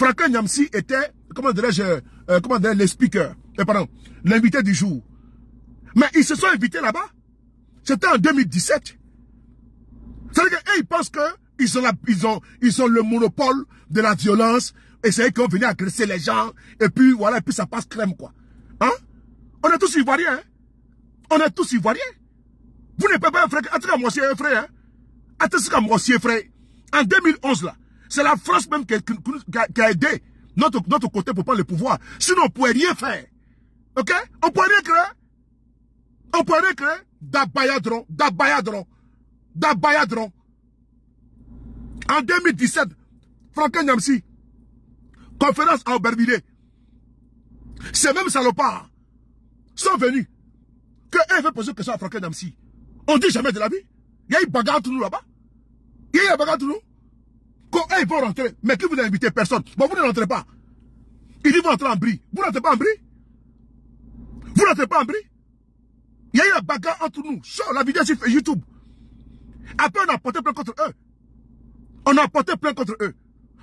Franklin Nyamsi était, comment dirais-je, euh, comment dirais le speaker, euh, pardon, l'invité du jour. Mais ils se sont invités là-bas. C'était en 2017. C'est-à-dire qu'ils pensent qu'ils ont, ils ont, ils le monopole de la violence, et c'est eux qui ont venu agresser les gens, et puis voilà, et puis ça passe crème, quoi. Hein? On est tous ivoiriens, hein? On est tous ivoiriens. Vous n'êtes pas un frère, en tout cas, moi, aussi, un frère, hein? En tout cas, moi, aussi, frère. En 2011, là, c'est la France même qui a, aidé notre, côté pour prendre le pouvoir. Sinon, on ne pourrait rien faire. OK On ne pourrait rien créer. On ne pourrait rien créer. D'abayadron, d'abayadron, d'abayadron. En 2017, Franck Niamsi, conférence à Aubervilliers. Ces mêmes salopards sont venus. Que eux veulent poser question à Franck Namsi. On dit jamais de la vie. Il y a eu bagarre tout nous là-bas. Il y a eu bagarre tout nous. Quand eh, ils vont rentrer, mais qui vous a invité Personne. Bon, vous ne rentrez pas. Ils disent vont rentrer en brie. Vous n'entrez rentrez pas en brie Vous n'entrez rentrez pas en brie Il y a eu un bagarre entre nous. Sur la vidéo sur YouTube. Après, on a porté plein contre eux. On a porté plein contre eux.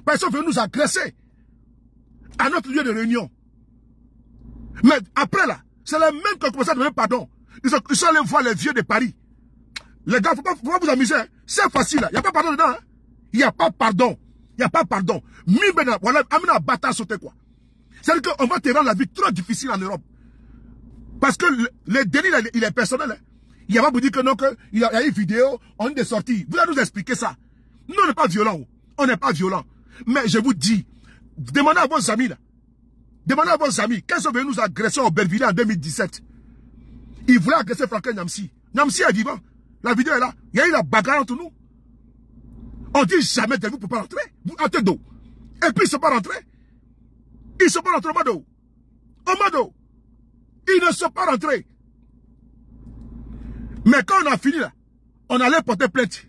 Parce qu'ils sont venus nous agresser à notre lieu de réunion. Mais après là, c'est les même qui ont commencé à pardon. Ils sont, ils allés voir les vieux de Paris. Les gars, faut pas, faut pas vous amuser. Hein. C'est facile. Il n'y a pas pardon dedans. Hein. Il n'y a pas pardon. Il n'y a pas pardon. Voilà, à à sauter quoi. C'est-à-dire qu'on va te rendre la vie trop difficile en Europe. Parce que le, le délit, il, est personnel. Hein. Il n'y a pas vous dire que non, que, il, y a, eu une vidéo, on est sorti. Vous allez nous expliquer ça. Nous, on n'est pas violents On n'est pas violent. Mais je vous dis, demandez à vos amis là. Demandez à vos amis, qu'est-ce que nous agresser au Belleville en 2017 Ils voulaient agresser Franck Namsi. Namsi est vivant. La vidéo est là. Il y a eu la bagarre entre nous. On dit jamais de vous pour pas rentrer. Vous entrez d'eau. Et puis ils ne sont pas rentrés. Ils ne sont pas rentrés au Mado. Au Mado. Ils ne sont pas rentrés. Mais quand on a fini là, on allait porter plainte.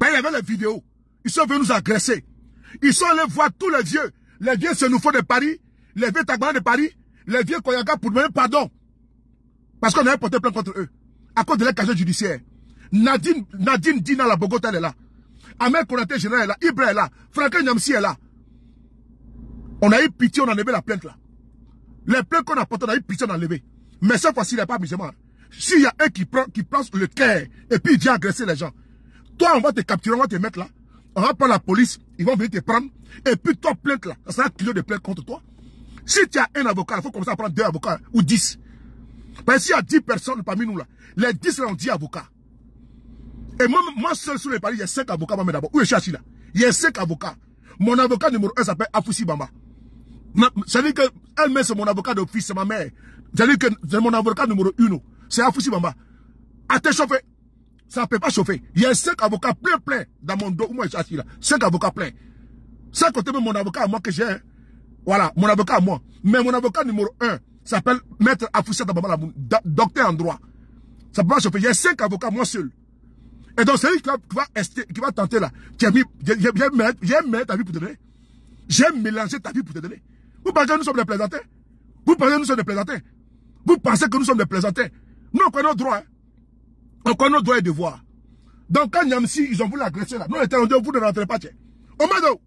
Ben, il y avait les vidéos. Ils sont venus nous agresser. Ils sont allés voir tous les vieux. Les vieux font de Paris, les vieux Tagbana de Paris, les vieux Koyaga pour demander pardon. Parce qu'on allait porter plainte contre eux. À cause de l'incasion judiciaire. Nadine, Nadine Dina la Bogota, elle est là. Amel Konaté Général est là, Ibra est là, Franklin Nyamsi est là. On a eu pitié, on a enlevé la plainte là. Les plaintes qu'on a portées, on a eu pitié, on a enlevé. Mais cette fois-ci, il n'est pas musulman. S'il y a un qui prend, qui le cœur et puis il vient agresser les gens, toi, on va te capturer, on va te mettre là. On va prendre la police, ils vont venir te prendre. Et puis toi, plainte là, ça sera kilo de plainte contre toi. Si tu as un avocat, il faut commencer à prendre deux avocats ou dix. Parce qu'il y a dix personnes parmi nous là, les dix là ont dix avocats. Et moi, moi seul sur les paris, il y a cinq avocats, moi, d'abord. Où est Chachi là Il y a cinq avocats. Mon avocat numéro un s'appelle Afoussi Bamba. C'est-à-dire que elle-même, c'est mon avocat d'office, c'est ma mère. cest à que c'est mon avocat numéro uno. C'est Afoussi Bamba. À te chauffer. Ça ne peut pas chauffer. Il y a cinq avocats plein, plein dans mon dos. Où est Chachi là Cinq avocats pleins. cinq côté de mon avocat à moi que j'ai. Hein. Voilà, mon avocat à moi. Mais mon avocat numéro un s'appelle Maître Afoussi Bamba, docteur en droit. Ça ne peut pas chauffer. Il y a cinq avocats, moi seul. Et donc, celui qui va, qui va, tenter là, J'aime mettre ta vie pour te donner. J'aime mélanger ta vie pour te donner. Vous pensez que nous sommes des plaisantins Vous pensez que nous sommes des plaisantins Vous pensez que nous sommes des plaisantins Nous, on connaît nos droits. Hein. On connaît nos droits et devoirs. Donc, quand Niamsi, ils ont voulu agresser là, nous, on était vous ne rentrez pas, tiens. On m'a dit,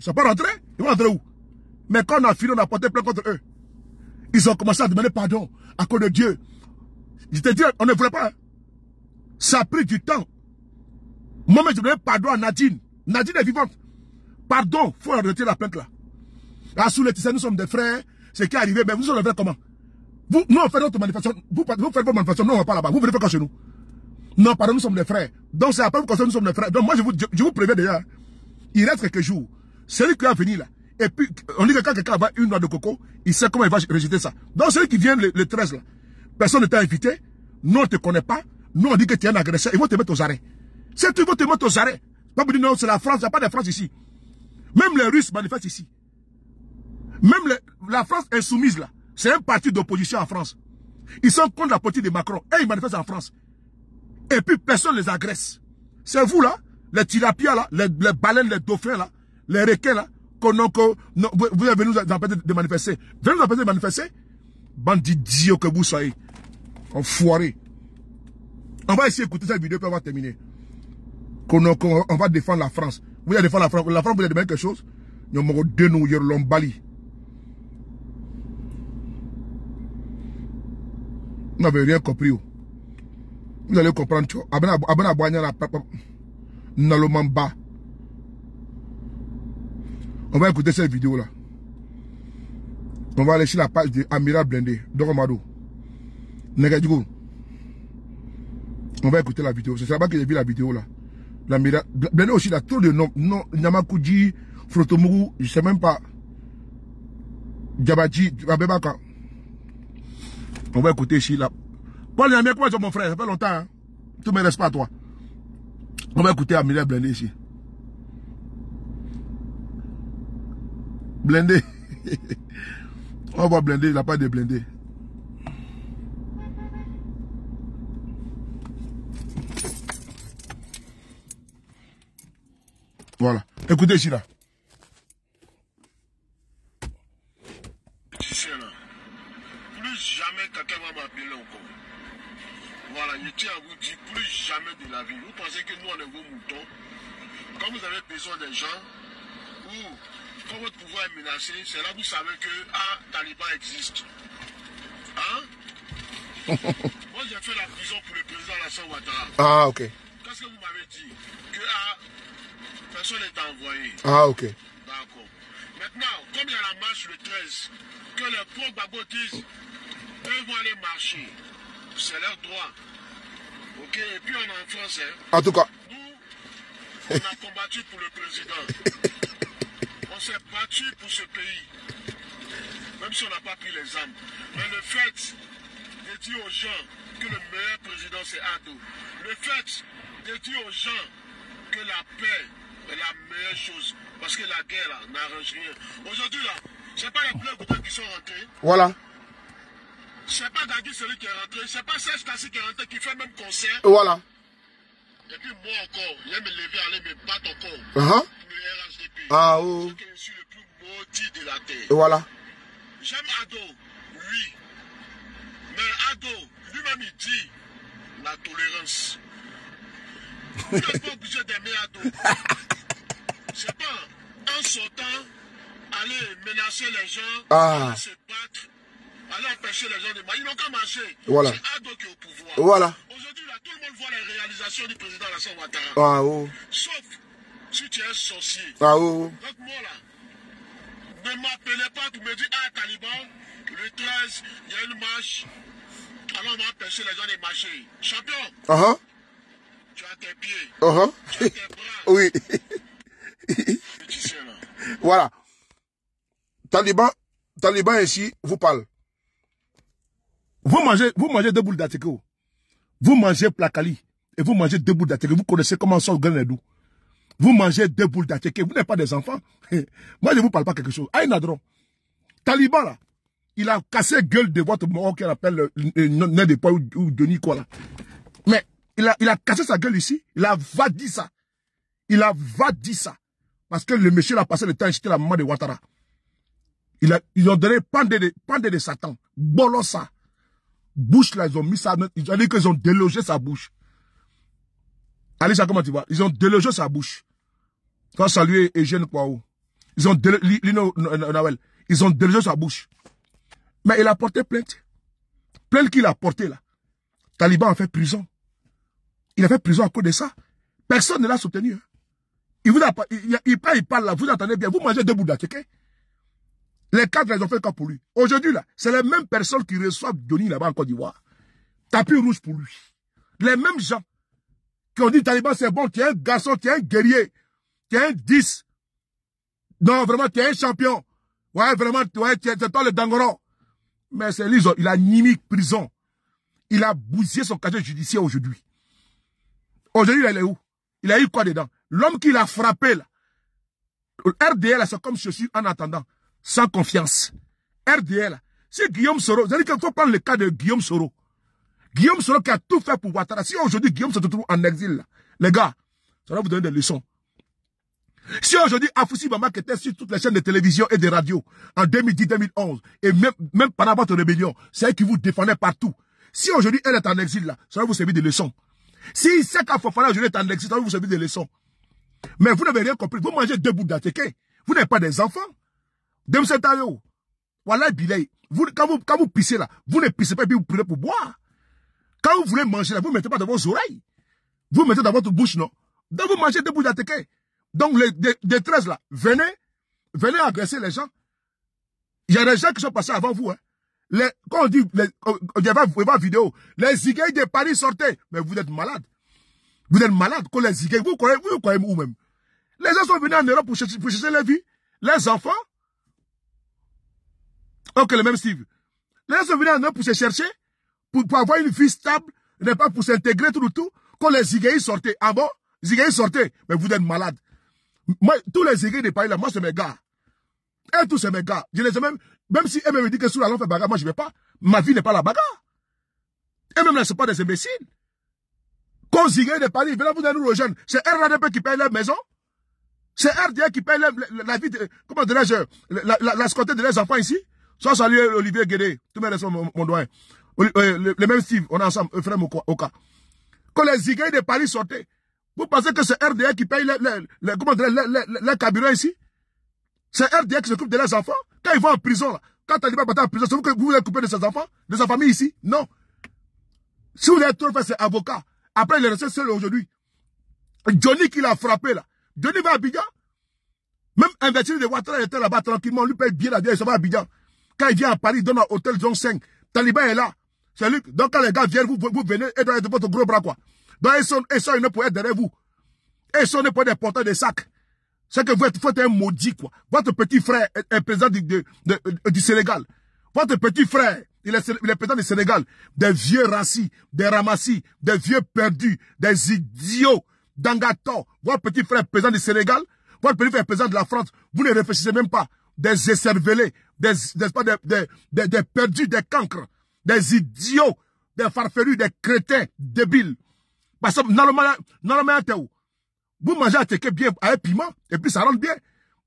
ils sont pas rentrés, ils vont rentrer où Mais quand on a fini, on a porté plainte contre eux. Ils ont commencé à demander pardon à cause de Dieu. Je te dis, on ne voulait pas. Hein. Ça a pris du temps. Moi-même, je voudrais pardon à Nadine. Nadine est vivante. Pardon, faut arrêter la plainte là. Ah, sous les tissus, nous sommes des frères. Ce qui est arrivé, mais vous en avez comment Vous, nous, on fait notre manifestation. Vous, vous faites votre manifestation, Non, on va pas là-bas. Vous venez faire quoi chez nous Non, pardon, nous sommes des frères. Donc, c'est après vous que nous sommes des frères. Donc, moi, je vous, je, vous préviens déjà. Hein. Il reste quelques jours. Celui qui va venir là. Et puis, on dit que quand quelqu'un a une noix de coco, il sait comment il va rejeter ça. Donc, celui qui vient le, 13 là, personne ne t'a invité, Non, on ne te connaît pas, nous, on dit que tu es un agresseur. Ils vont te mettre aux arrêts. C'est tout, ils vont te mettre aux arrêts. Pas non, c'est la France. Il n'y a pas de France ici. Même les Russes manifestent ici. Même la France insoumise, là. C'est un parti d'opposition en France. Ils sont contre la politique de Macron. Et ils manifestent en France. Et puis, personne ne les agresse. C'est vous, là, les tirapias, là, les, baleines, les dauphins, là, les requins, là, vous, vous avez nous empêcher de manifester. Venez nous empêcher de manifester. Bandit Dieu que vous soyez. Enfoiré. On va essayer d'écouter cette vidéo, pour on va terminer. Qu'on on, va défendre la France. Vous allez défendre la France. La France vous allez demander quelque chose. Nous avons deux nous, nous avons Vous n'avez rien compris. Oh. Vous allez comprendre. Abena la Nalomamba. On va écouter cette vidéo-là. On va aller sur la page de Amiral Blindé, Doromado. On va écouter la vidéo. C'est là-bas que j'ai vu la vidéo là. La Mira. Blender aussi, là. tour trop de noms. Non, Namakuji, Frotomuru, je sais même pas. Djabaji, Abebaka. On va écouter ici là. Paul Yamé, comment tu mon frère Ça fait longtemps. Hein? Tu me reste pas toi. On va écouter Amira Blende ici. Blender. On va blender, il n'a pas de blender. Voilà. Écoutez ici là. là. Plus jamais quelqu'un va m'appeler encore. Voilà, je tiens à vous dire plus jamais de la vie. Vous pensez que nous on est vos moutons. Quand vous avez besoin des gens, ou quand votre pouvoir est menacé, c'est là que vous savez que ah, Taliban existe. Hein? Moi j'ai fait la prison pour le président Alassane Ouattara. Ah ok. Qu'est-ce que vous m'avez dit Que ah, personne n'est envoyé. Ah, ok. D'accord. Maintenant, comme il y a la marche le 13, que les pro-babotistes, eux vont aller marcher. C'est leur droit. Ok, et puis on est en France. Hein. En tout cas. Nous, on a combattu pour le président. on s'est battu pour ce pays. Même si on n'a pas pris les armes. Mais le fait de dire aux gens que le meilleur président c'est Ado, le fait de dire aux gens que la paix la meilleure chose. Parce que la guerre, là, n'arrange rien. Aujourd'hui, là, c'est pas les pleurs qui sont rentrés. Voilà. C'est pas d'agir celui qui est rentré. C'est pas Serge qui est rentré, qui fait même concert. Voilà. Et puis moi encore, il me lever, aller me battre encore. Uh -huh. Le RHDP. Ah oh. Je suis le plus maudit de la terre. voilà. J'aime Ado, oui. Mais Ado, lui-même, il dit la tolérance. Vous n'êtes pas obligé d'aimer Ado. dos C'est pas, en sortant, aller menacer les gens, ah. Aller se battre, aller empêcher les gens de marcher Ils n'ont qu'à marcher. Voilà. C'est Ado qui est au pouvoir. Aujourd'hui, là, tout le monde voit les réalisations du président Alassane Ouattara. Ah, oh, oh. Sauf si tu es un sorcier. Donc, ah, oh, moi, là, ne m'appelez pas pour me dire, ah, Taliban, le 13, il y a une marche. Alors, on va empêcher les gens de marcher. Champion. Uh tu as tes pieds. Tu as tes oui. voilà. Taliban, Taliban ici vous parle. Vous mangez, vous mangez deux boules d'artichaut. Vous mangez placali. Et vous mangez deux boules d'artichaut. Vous connaissez comment sont Grenadou. Vous mangez deux boules d'artichaut. Vous n'êtes pas des enfants. Moi, je vous parle pas quelque chose. Nadron. Taliban, là. Il a cassé gueule de votre mort qui appelle le, le, de le, ou de le, le, il a, cassé sa gueule ici. Il a va dit ça. Il a va dit ça. Parce que le monsieur, a passé le temps à jeter la maman de Ouattara. ils ont donné pendé de, Satan. Bolossa. Bouche, là, ils ont mis ça. Ils ont dit qu'ils ont délogé sa bouche. Allez, ça, comment tu vois? Ils ont délogé sa bouche. Quand saluer Eugène Poaou. Ils ont Ils ont délogé sa bouche. Mais il a porté plainte. Plainte qu'il a portée, là. Taliban a fait prison. Il a fait prison à cause de ça. Personne ne l'a soutenu. Hein. Il vous il, il, parle là, vous entendez bien, vous mangez deux là, quelqu'un. Les cadres, ils ont fait quoi pour lui Aujourd'hui, là, c'est les mêmes personnes qui reçoivent Johnny là-bas en Côte d'Ivoire. Tapis rouge pour lui. Les mêmes gens qui ont dit, Taliban, c'est bon, tu es un garçon, tu es un guerrier, tu es un 10. Non, vraiment, tu es un champion. Ouais, vraiment, ouais, tu toi le dangoron. Mais c'est lui, il a nimi prison. Il a bousillé son casier judiciaire aujourd'hui. Aujourd'hui, oh, il est où Il a eu quoi dedans L'homme qui l'a frappé, là. RDL, c'est comme je suis en attendant. Sans confiance. RDL, c'est Guillaume Soro, vous allez qu'on prendre le cas de Guillaume Soro. Guillaume Soro qui a tout fait pour Ouattara. Si aujourd'hui Guillaume se trouve en exil, là, les gars, ça va vous donner des leçons. Si aujourd'hui Afoussi Bama qui était sur toutes les chaînes de télévision et de radio en 2010-2011 et même, même pendant votre rébellion, c'est elle qui vous défendait partout. Si aujourd'hui elle est en exil là, ça va vous servir des leçons. Si c'est qu'à Fofana, je vais en existe, vous avez des leçons. Mais vous n'avez rien compris. Vous mangez deux bouts d'ateke, Vous n'êtes pas des enfants. Dem Tayo. Voilà, Bilay. Vous, quand vous, pissez là, vous ne pissez pas et puis vous prenez pour boire. Quand vous voulez manger là, vous ne mettez pas dans vos oreilles. Vous mettez dans votre bouche, non? Donc vous mangez deux bouts d'ateke, Donc les, là, venez, venez agresser les gens. Il y a des gens qui sont passés avant vous, hein quand on dit, les, il y une vidéo, les zigueilles de Paris sortaient. Mais vous êtes malade. Vous êtes malade quand les zigueilles, vous croyez, vous croyez vous même. Les gens sont venus en Europe pour chercher, la vie les enfants. Ok, le même Steve. Les gens sont venus en Europe pour se chercher, pour, avoir une vie stable, n'est pas pour s'intégrer tout le tout. Quand les zigueilles sortaient, ah bon? Zigueilles sortaient. Mais vous êtes malade. tous les zigueilles de Paris là, moi c'est mes gars. Et tous ces méga, je les ai même, même si elle me dit que sous la langue fait bagarre, moi je vais pas. Ma vie n'est pas la bagarre. Et même là, ce pas des imbéciles. Quand Zigué de Paris, venez vous nous rejoindre. C'est RDP qui paye la maison. C'est RDA qui paye la, vie, de, comment dirais-je, la, la, de leurs enfants ici. Soit salué Olivier Guédé, tout le monde mon, mon doigt. Euh, le, même Steve, on est ensemble, Euphrem Oka. Quand les zigueux de Paris sortaient, vous pensez que c'est RDA qui paye les, les, comment dirais les, ici? C'est RDX qui s'occupe de leurs enfants. Quand ils vont en prison, là, quand Taliban va en prison, c'est vous que vous voulez couper de ses enfants, de sa famille ici Non. Si vous voulez trop faire, c'est Après, il est resté seul aujourd'hui. Johnny qui l'a frappé, là. Johnny va à Abidjan. Même investir de Ouattara était là-bas tranquillement. lui paye bien la vie, il se va à Abidjan. Quand il vient à Paris, il donne hôtel John 5. Taliban est là. C'est Donc, quand les gars viennent, vous, venez et dans votre gros bras, quoi. Donc, ils sont, ils sont, ils pour être derrière vous. Ils sont pour être des porteurs de sacs. C'est que vous êtes, un maudit, quoi. Votre petit frère est, président du, de, euh, du, Sénégal. Votre petit frère, il est, il est, président du Sénégal. Des vieux racis, des ramassis, des vieux perdus, des idiots, d'angatons. Votre petit frère est président du Sénégal. Votre petit frère est président de la France. Vous ne réfléchissez même pas. Des écervelés, des, des, des perdus, des cancres, des idiots, des farfelus, des crétins, débiles. Parce que, normalement, normalement, t'es où? Vous mangez à tequet bien, avec piment, et puis ça rentre bien.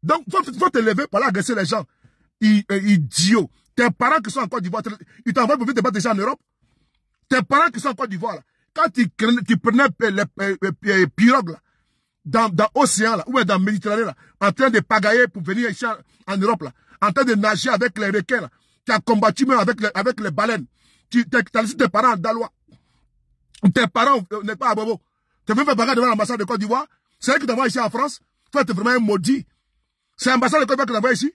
Donc, faut, faut te lever pour aller agresser les gens. Euh, Idiot. Tes parents qui sont en Côte d'Ivoire, ils t'envoient pour venir te battre déjà en Europe. Tes parents qui sont en Côte d'Ivoire, quand tu, prenais euh, les, euh, pirogues, dans, dans l'océan, là, ou dans la Méditerranée, là, en train de pagailler pour venir ici en, Europe, là, en train de nager avec les requins, là. Tu as combattu même avec les, baleines. Tu as laissé tes parents en Dalois. Tes parents n'est pas à Bobo. Tu veux faire bagarre devant l'ambassade de Côte d'Ivoire c'est eux qui t'envoient ici en France. Toi, es vraiment un maudit. C'est l'ambassade de l'on qui t'envoie ici.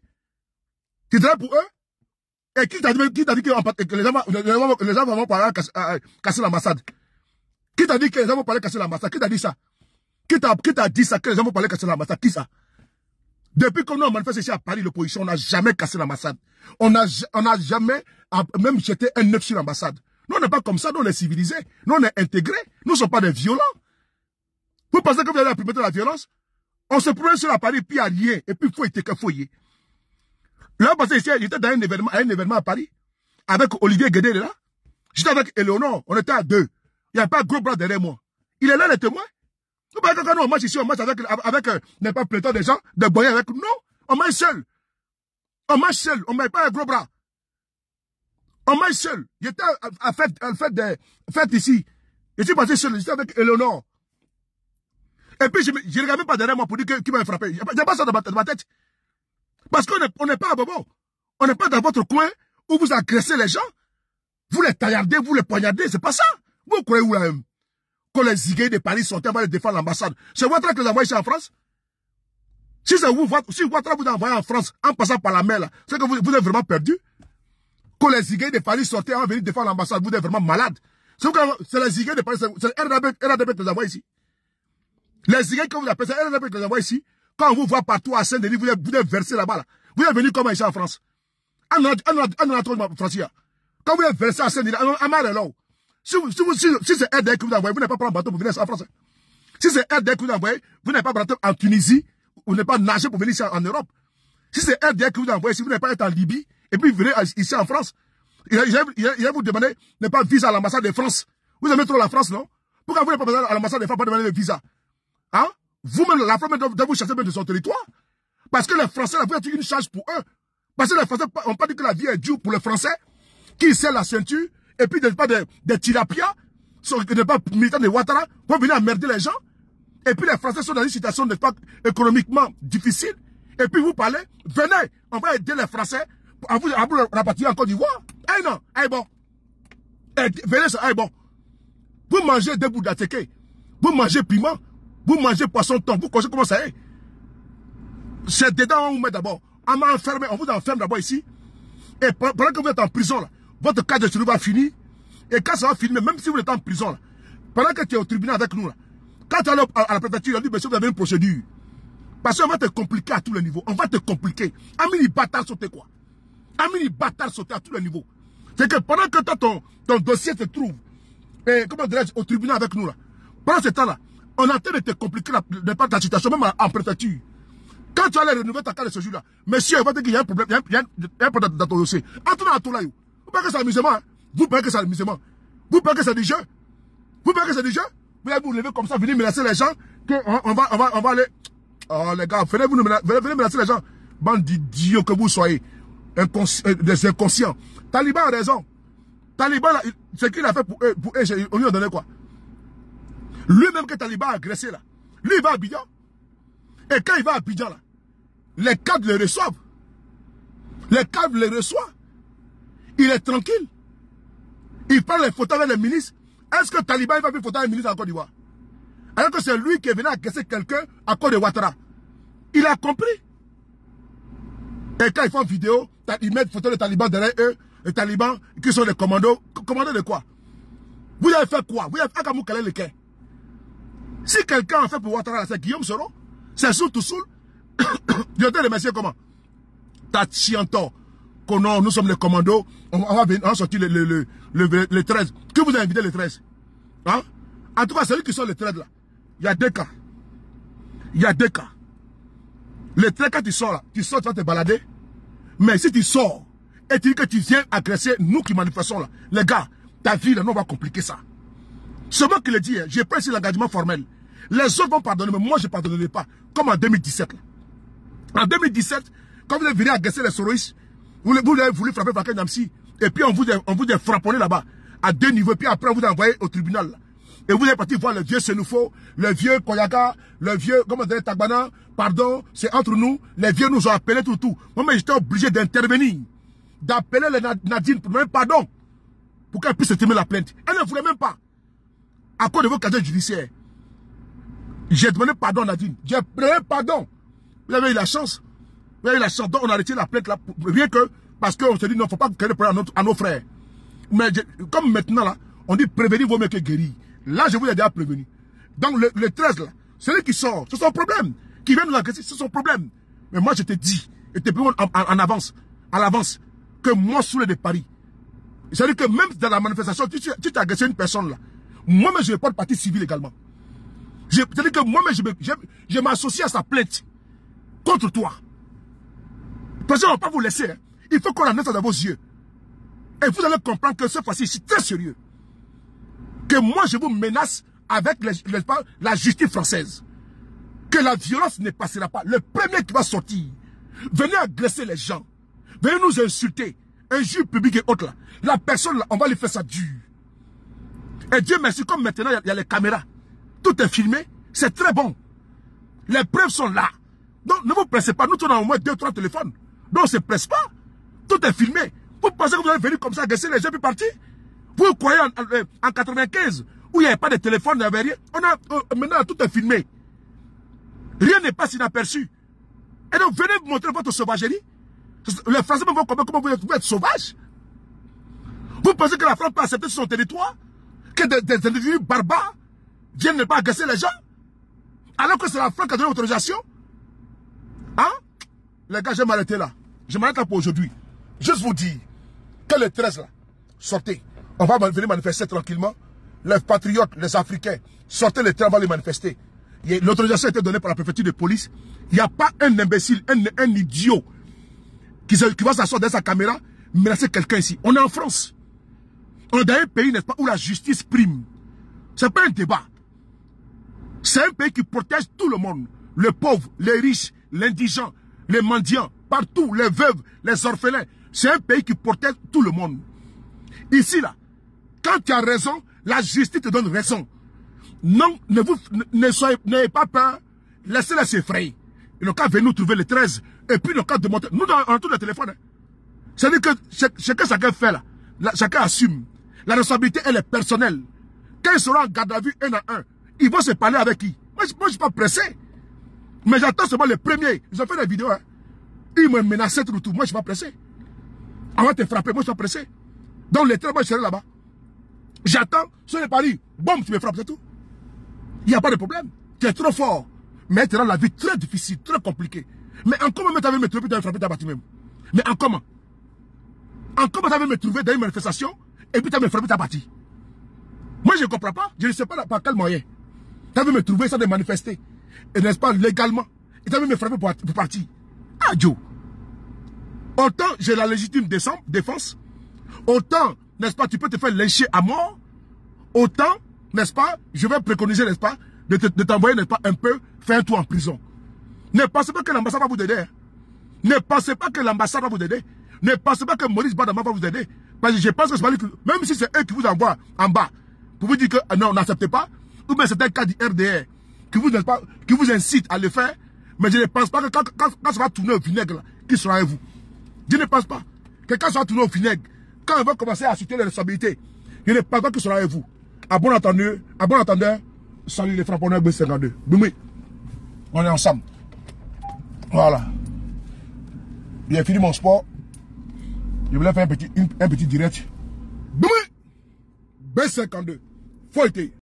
Tu travailles pour eux. Et qui t'a dit, qui dit que, les, gens, les gens vont parler casser, euh, euh, casser l'ambassade Qui t'a dit que les gens vont parler casser l'ambassade Qui t'a dit ça Qui t'a dit ça Que les gens vont parler casser l'ambassade Qui ça depuis qu'on a manifesté ici à Paris, l'opposition, on n'a jamais cassé l'ambassade. On n'a on a jamais ah, même jeté un œuf sur l'ambassade. Nous, on n'est pas comme ça, nous, on est civilisés. Nous, on est intégrés. Nous ne sommes pas des violents. Vous pensez que vous allez de la violence On se promène sur la Paris, puis à n'y rien. Et puis, il faut être fouillé. Là, parce que j'étais dans un événement, un événement à Paris, avec Olivier Guédé là. J'étais avec Eleonore, on était à deux. Il n'y avait pas un gros bras derrière moi. Il est là, les témoins. Vous pensez que quand on marche ici, on marche avec, avec euh, n'est pas plein de gens, de boyer avec nous. Non, on marche seul. On marche seul, on ne met pas un gros bras. On marche seul. J'étais à, la fête, fête, ici. Je suis passé seul, j'étais avec Eleonore. Et puis, je ne regarde pas derrière moi pour dire qui m'a frappé. a pas ça dans ma, tête. Parce qu'on n'est pas à Bobo. On n'est pas dans votre coin où vous agressez les gens. Vous les taillardez, vous les poignardez. C'est pas ça. Vous croyez où là hein? Quand les zigués de Paris sont de défendre l'ambassade. C'est Ouattara qui les envoyés ici en France? Si c'est vous, si Ouattara vous envoie en France en passant par la mer là, c'est que vous, êtes vraiment perdu. Quand les zigués de Paris sortaient en venir défendre l'ambassade, vous êtes vraiment malades C'est les zigués de Paris, c'est RDB qui les envoyés ici. Les idées que vous appelez, elles ici. Quand on vous voit partout à Saint-Denis, vous devez verser versé là-bas. Vous êtes venu comment ici en France En France, Quand vous êtes versé à Saint-Denis, en là. Si, si, si, si c'est RDE que vous envoyez, vous n'avez pas prendre bateau pour venir en France. Hein. Si c'est RDE que vous envoyez, vous n'avez pas bateau en Tunisie, vous n'avez pas nager pour venir ici en, Europe. Si c'est RDA que vous envoyez, si vous n'avez pas être en Libye, et puis venez ici en France, il va vous demander de ne pas visa à l'ambassade de France. Vous aimez trop la France, non Pourquoi vous n'avez pas besoin à l'ambassade de France pour demander le visa Hein? Vous-même, la France doit vous chasser de son territoire. Parce que les Français, la vie une charge pour eux. Parce que les Français n'ont pas dit que la vie est dure pour les Français, qui sert la ceinture, et puis des, pas des, des tirapias, des pas militants de Ouattara, pour venir emmerder les gens. Et puis les Français sont dans une situation, pas économiquement difficile. Et puis vous parlez, venez, on va aider les Français à vous, à en Côte d'Ivoire. Eh non, eh bon. Eh, venez, eh bon. Vous mangez des bouts d'attiqué. Vous mangez piment. Vous mangez poisson, ton, vous connaissez comment ça est C'est dedans on vous met d'abord. On m'a enfermé, on vous enferme d'abord ici. Et pendant que vous êtes en prison, là, votre cas de survie va finir. Et quand ça va finir, même si vous êtes en prison, là, pendant que tu es au tribunal avec nous, là, quand tu es à la préfecture, a dit, monsieur, vous avez une procédure. Parce qu'on va te compliquer à tous les niveaux. On va te compliquer. mini bâtard sauter quoi mini bâtard sauter à tous les niveaux. C'est que pendant que ton, ton dossier se trouve, et comment dire, au tribunal avec nous, là, pendant ce temps-là, on a train de te compliquer la, de situation, même en préfecture. Quand tu allais renouveler ta carte de jour là, monsieur, il va te dire qu'il y a un problème, il y a un, problème dans ton dossier. Attends tout là, vous pensez que c'est amusement, hein? Vous pensez que c'est amusement. Vous pensez que c'est du jeu? Vous pensez que c'est du jeu? Vous allez vous lever comme ça, venir menacer les gens, qu'on on, va, on va, on va aller. Oh les gars, venez menacer, venez, menacer les gens. Bande d'idiots que vous soyez. Euh, des inconscients. Taliban a raison. Taliban, ce qu'il a fait pour eux, pour eux, on lui a donné quoi lui-même que Taliban a agressé là, lui il va à Bidjan. Et quand il va à Bidjan là, les cadres le reçoivent. Les cadres le reçoivent. Il est tranquille. Il prend les photos avec les ministres. Est-ce que Taliban il va faire photo avec les ministres en Côte d'Ivoire Alors que c'est lui qui est venu agresser quelqu'un à Côte de Ouattara. Il a compris. Et quand ils font vidéo, ils mettent photos de talibans derrière eux, les talibans qui sont les commandos. Commandos de quoi Vous avez fait quoi Vous avez fait caler lequel si quelqu'un en fait pour Ouattara, c'est Guillaume Soro, c'est Soul Toussoul. Je te remercie comment Tatianto, Conan, nous sommes les commandos, on, va, on sortir le, 13. Qui vous a invité le 13 hein? En tout cas, celui qui sort le 13 là, il y a deux cas. Il y a deux cas. Le 13, quand tu sors là, tu sors, tu vas te balader. Mais si tu sors et tu dis que tu viens agresser nous qui manifestons là, les gars, ta vie là, nous, on va compliquer ça. C'est moi qui le dis, j'ai pris l'engagement formel. Les autres vont pardonner, mais moi, je ne pardonnerai pas. Comme en 2017. En 2017, quand vous êtes venu agresser les soroïs, vous, vous avez voulu frapper Namsi, et puis on vous on vous là-bas, à deux niveaux, puis après, on vous a envoyé au tribunal. Et vous êtes parti voir le vieux faut le vieux Koyaga, le vieux, comment Tagbana, pardon, c'est entre nous, les vieux nous ont appelé tout, tout. Moi, mais j'étais obligé d'intervenir, d'appeler les Nadine pour même pardon, pour qu'elle puisse terminer la plainte. Elle ne voulait même pas, à cause de vos cadres judiciaires. J'ai demandé pardon, Nadine. J'ai demandé pardon. Vous avez eu la chance. Vous avez eu la chance. Donc, on a retiré la plainte là. Rien que parce qu'on se dit, non, il ne faut pas créer problème à, à nos frères. Mais comme maintenant là, on dit prévenir vos mecs que guérir. Là, je vous ai déjà prévenu. Donc, le, 13 là, celui qui sort, c'est son problème. Qui vient nous agresser, c'est son problème. Mais moi, je te dis, je te préviens en, avance, à l'avance, que moi, sous le de Paris, c'est-à-dire que même dans la manifestation, tu, tu, une personne là. Moi-même, je porte partie civile également. C'est-à-dire que moi-même, je, m'associe à sa plainte contre toi. Parce qu'on ne va pas vous laisser. Hein. Il faut qu'on la mette dans vos yeux. Et vous allez comprendre que cette fois-ci, c'est très sérieux. Que moi, je vous menace avec la justice française. Que la violence ne passera pas. Le premier qui va sortir, venez agresser les gens. Venez nous insulter. Injure publique et autres. Là. La personne, on va lui faire ça dur. Et Dieu merci, comme maintenant, il y a les caméras. Tout est filmé. C'est très bon. Les preuves sont là. Donc, ne vous pressez pas. Nous, on au moins deux, trois téléphones. Donc, on ne se presse pas. Tout est filmé. Vous pensez que vous allez venir comme ça, agresser les gens puis partir Vous croyez en, 95, euh, où il n'y avait pas de téléphone, il n'y avait rien. On a, euh, maintenant, tout est filmé. Rien n'est pas inaperçu. Et donc, venez vous montrer votre sauvagerie. Les Français vont comprendre comment vous êtes, vous Vous pensez que la France peut accepter son territoire que des individus barbares Dieu ne pas agresser les gens. Alors que c'est la France qui a donné l'autorisation. Hein? Les gars, je vais m'arrêter là. Je m'arrête là pour aujourd'hui. Juste vous dire que les 13 là, sortez. On va venir manifester tranquillement. Les patriotes, les Africains, sortez les 13, on va les manifester. L'autorisation a été donnée par la préfecture de police. Il n'y a pas un imbécile, un, idiot qui, va s'asseoir devant sa caméra menacer quelqu'un ici. On est en France. On est dans un pays, n'est-ce pas, où la justice prime. Ce n'est pas un débat. C'est un pays qui protège tout le monde. Les pauvres, les riches, l'indigent, les mendiants, partout, les veuves, les orphelins. C'est un pays qui protège tout le monde. Ici, là, quand tu as raison, la justice te donne raison. Non, ne vous, ne soyez, n'ayez pas peur. laissez la s'effrayer. le cas venez nous trouver le 13. Et puis le cas de monter. Nous, on a le téléphone. Hein. C'est-à-dire que chacun, chacun fait là. Chacun assume. La responsabilité, elle est personnelle. Quand sera en garde à vue un à un, ils vont se parler avec qui Moi, je ne suis pas pressé. Mais j'attends seulement les premiers. Ils ont fait des vidéos. Hein. Ils me menacé tout, tout. Moi, je ne suis pas pressé. On va te frapper. Moi, je suis pas pressé. Dans les trains, moi, je serai là-bas. J'attends. Sur les paris, boum, tu me frappes, c'est tout. Il n'y a pas de problème. Tu es trop fort. Mais tu rends la vie très difficile, très compliquée. Mais en comment tu avais me trouver, tu avais frappé, tu as battu même. Mais en comment En comment tu avais me trouver dans une manifestation et puis tu avais me frappé, tu as Moi, je ne comprends pas. Je ne sais pas par quel moyen. T'as vu me trouver sans de manifester. Et n'est-ce pas légalement. Et t'as vu me frapper pour, partir. Ah, Joe. Autant j'ai la légitime défense. Autant, n'est-ce pas, tu peux te faire lécher à mort. Autant, n'est-ce pas, je vais préconiser, n'est-ce pas, de t'envoyer, n'est-ce pas, un peu faire un tour en prison. Ne pensez pas que l'ambassade va vous aider. Hein. Ne pensez pas que l'ambassade va vous aider. Ne pensez pas que Maurice Badama va vous aider. Parce que je pense que même si c'est eux qui vous envoient en bas, pour vous dire que euh, non, on n'acceptez pas, ou bien un cas du RDR qui vous, incite à le faire, mais je ne pense pas que quand, ça va tourner au vinaigre, qui sera avec vous Je ne pense pas que quand ça va tourner au vinaigre, quand on va commencer à assurer les responsabilités, je ne pense pas que sera avec vous. À bon entendeur, à bon entendeur, salut les frapponneurs B52. Boumé, on est ensemble. Voilà. Bien fini mon sport. Je voulais faire un petit, un, petit direct. B52. Faut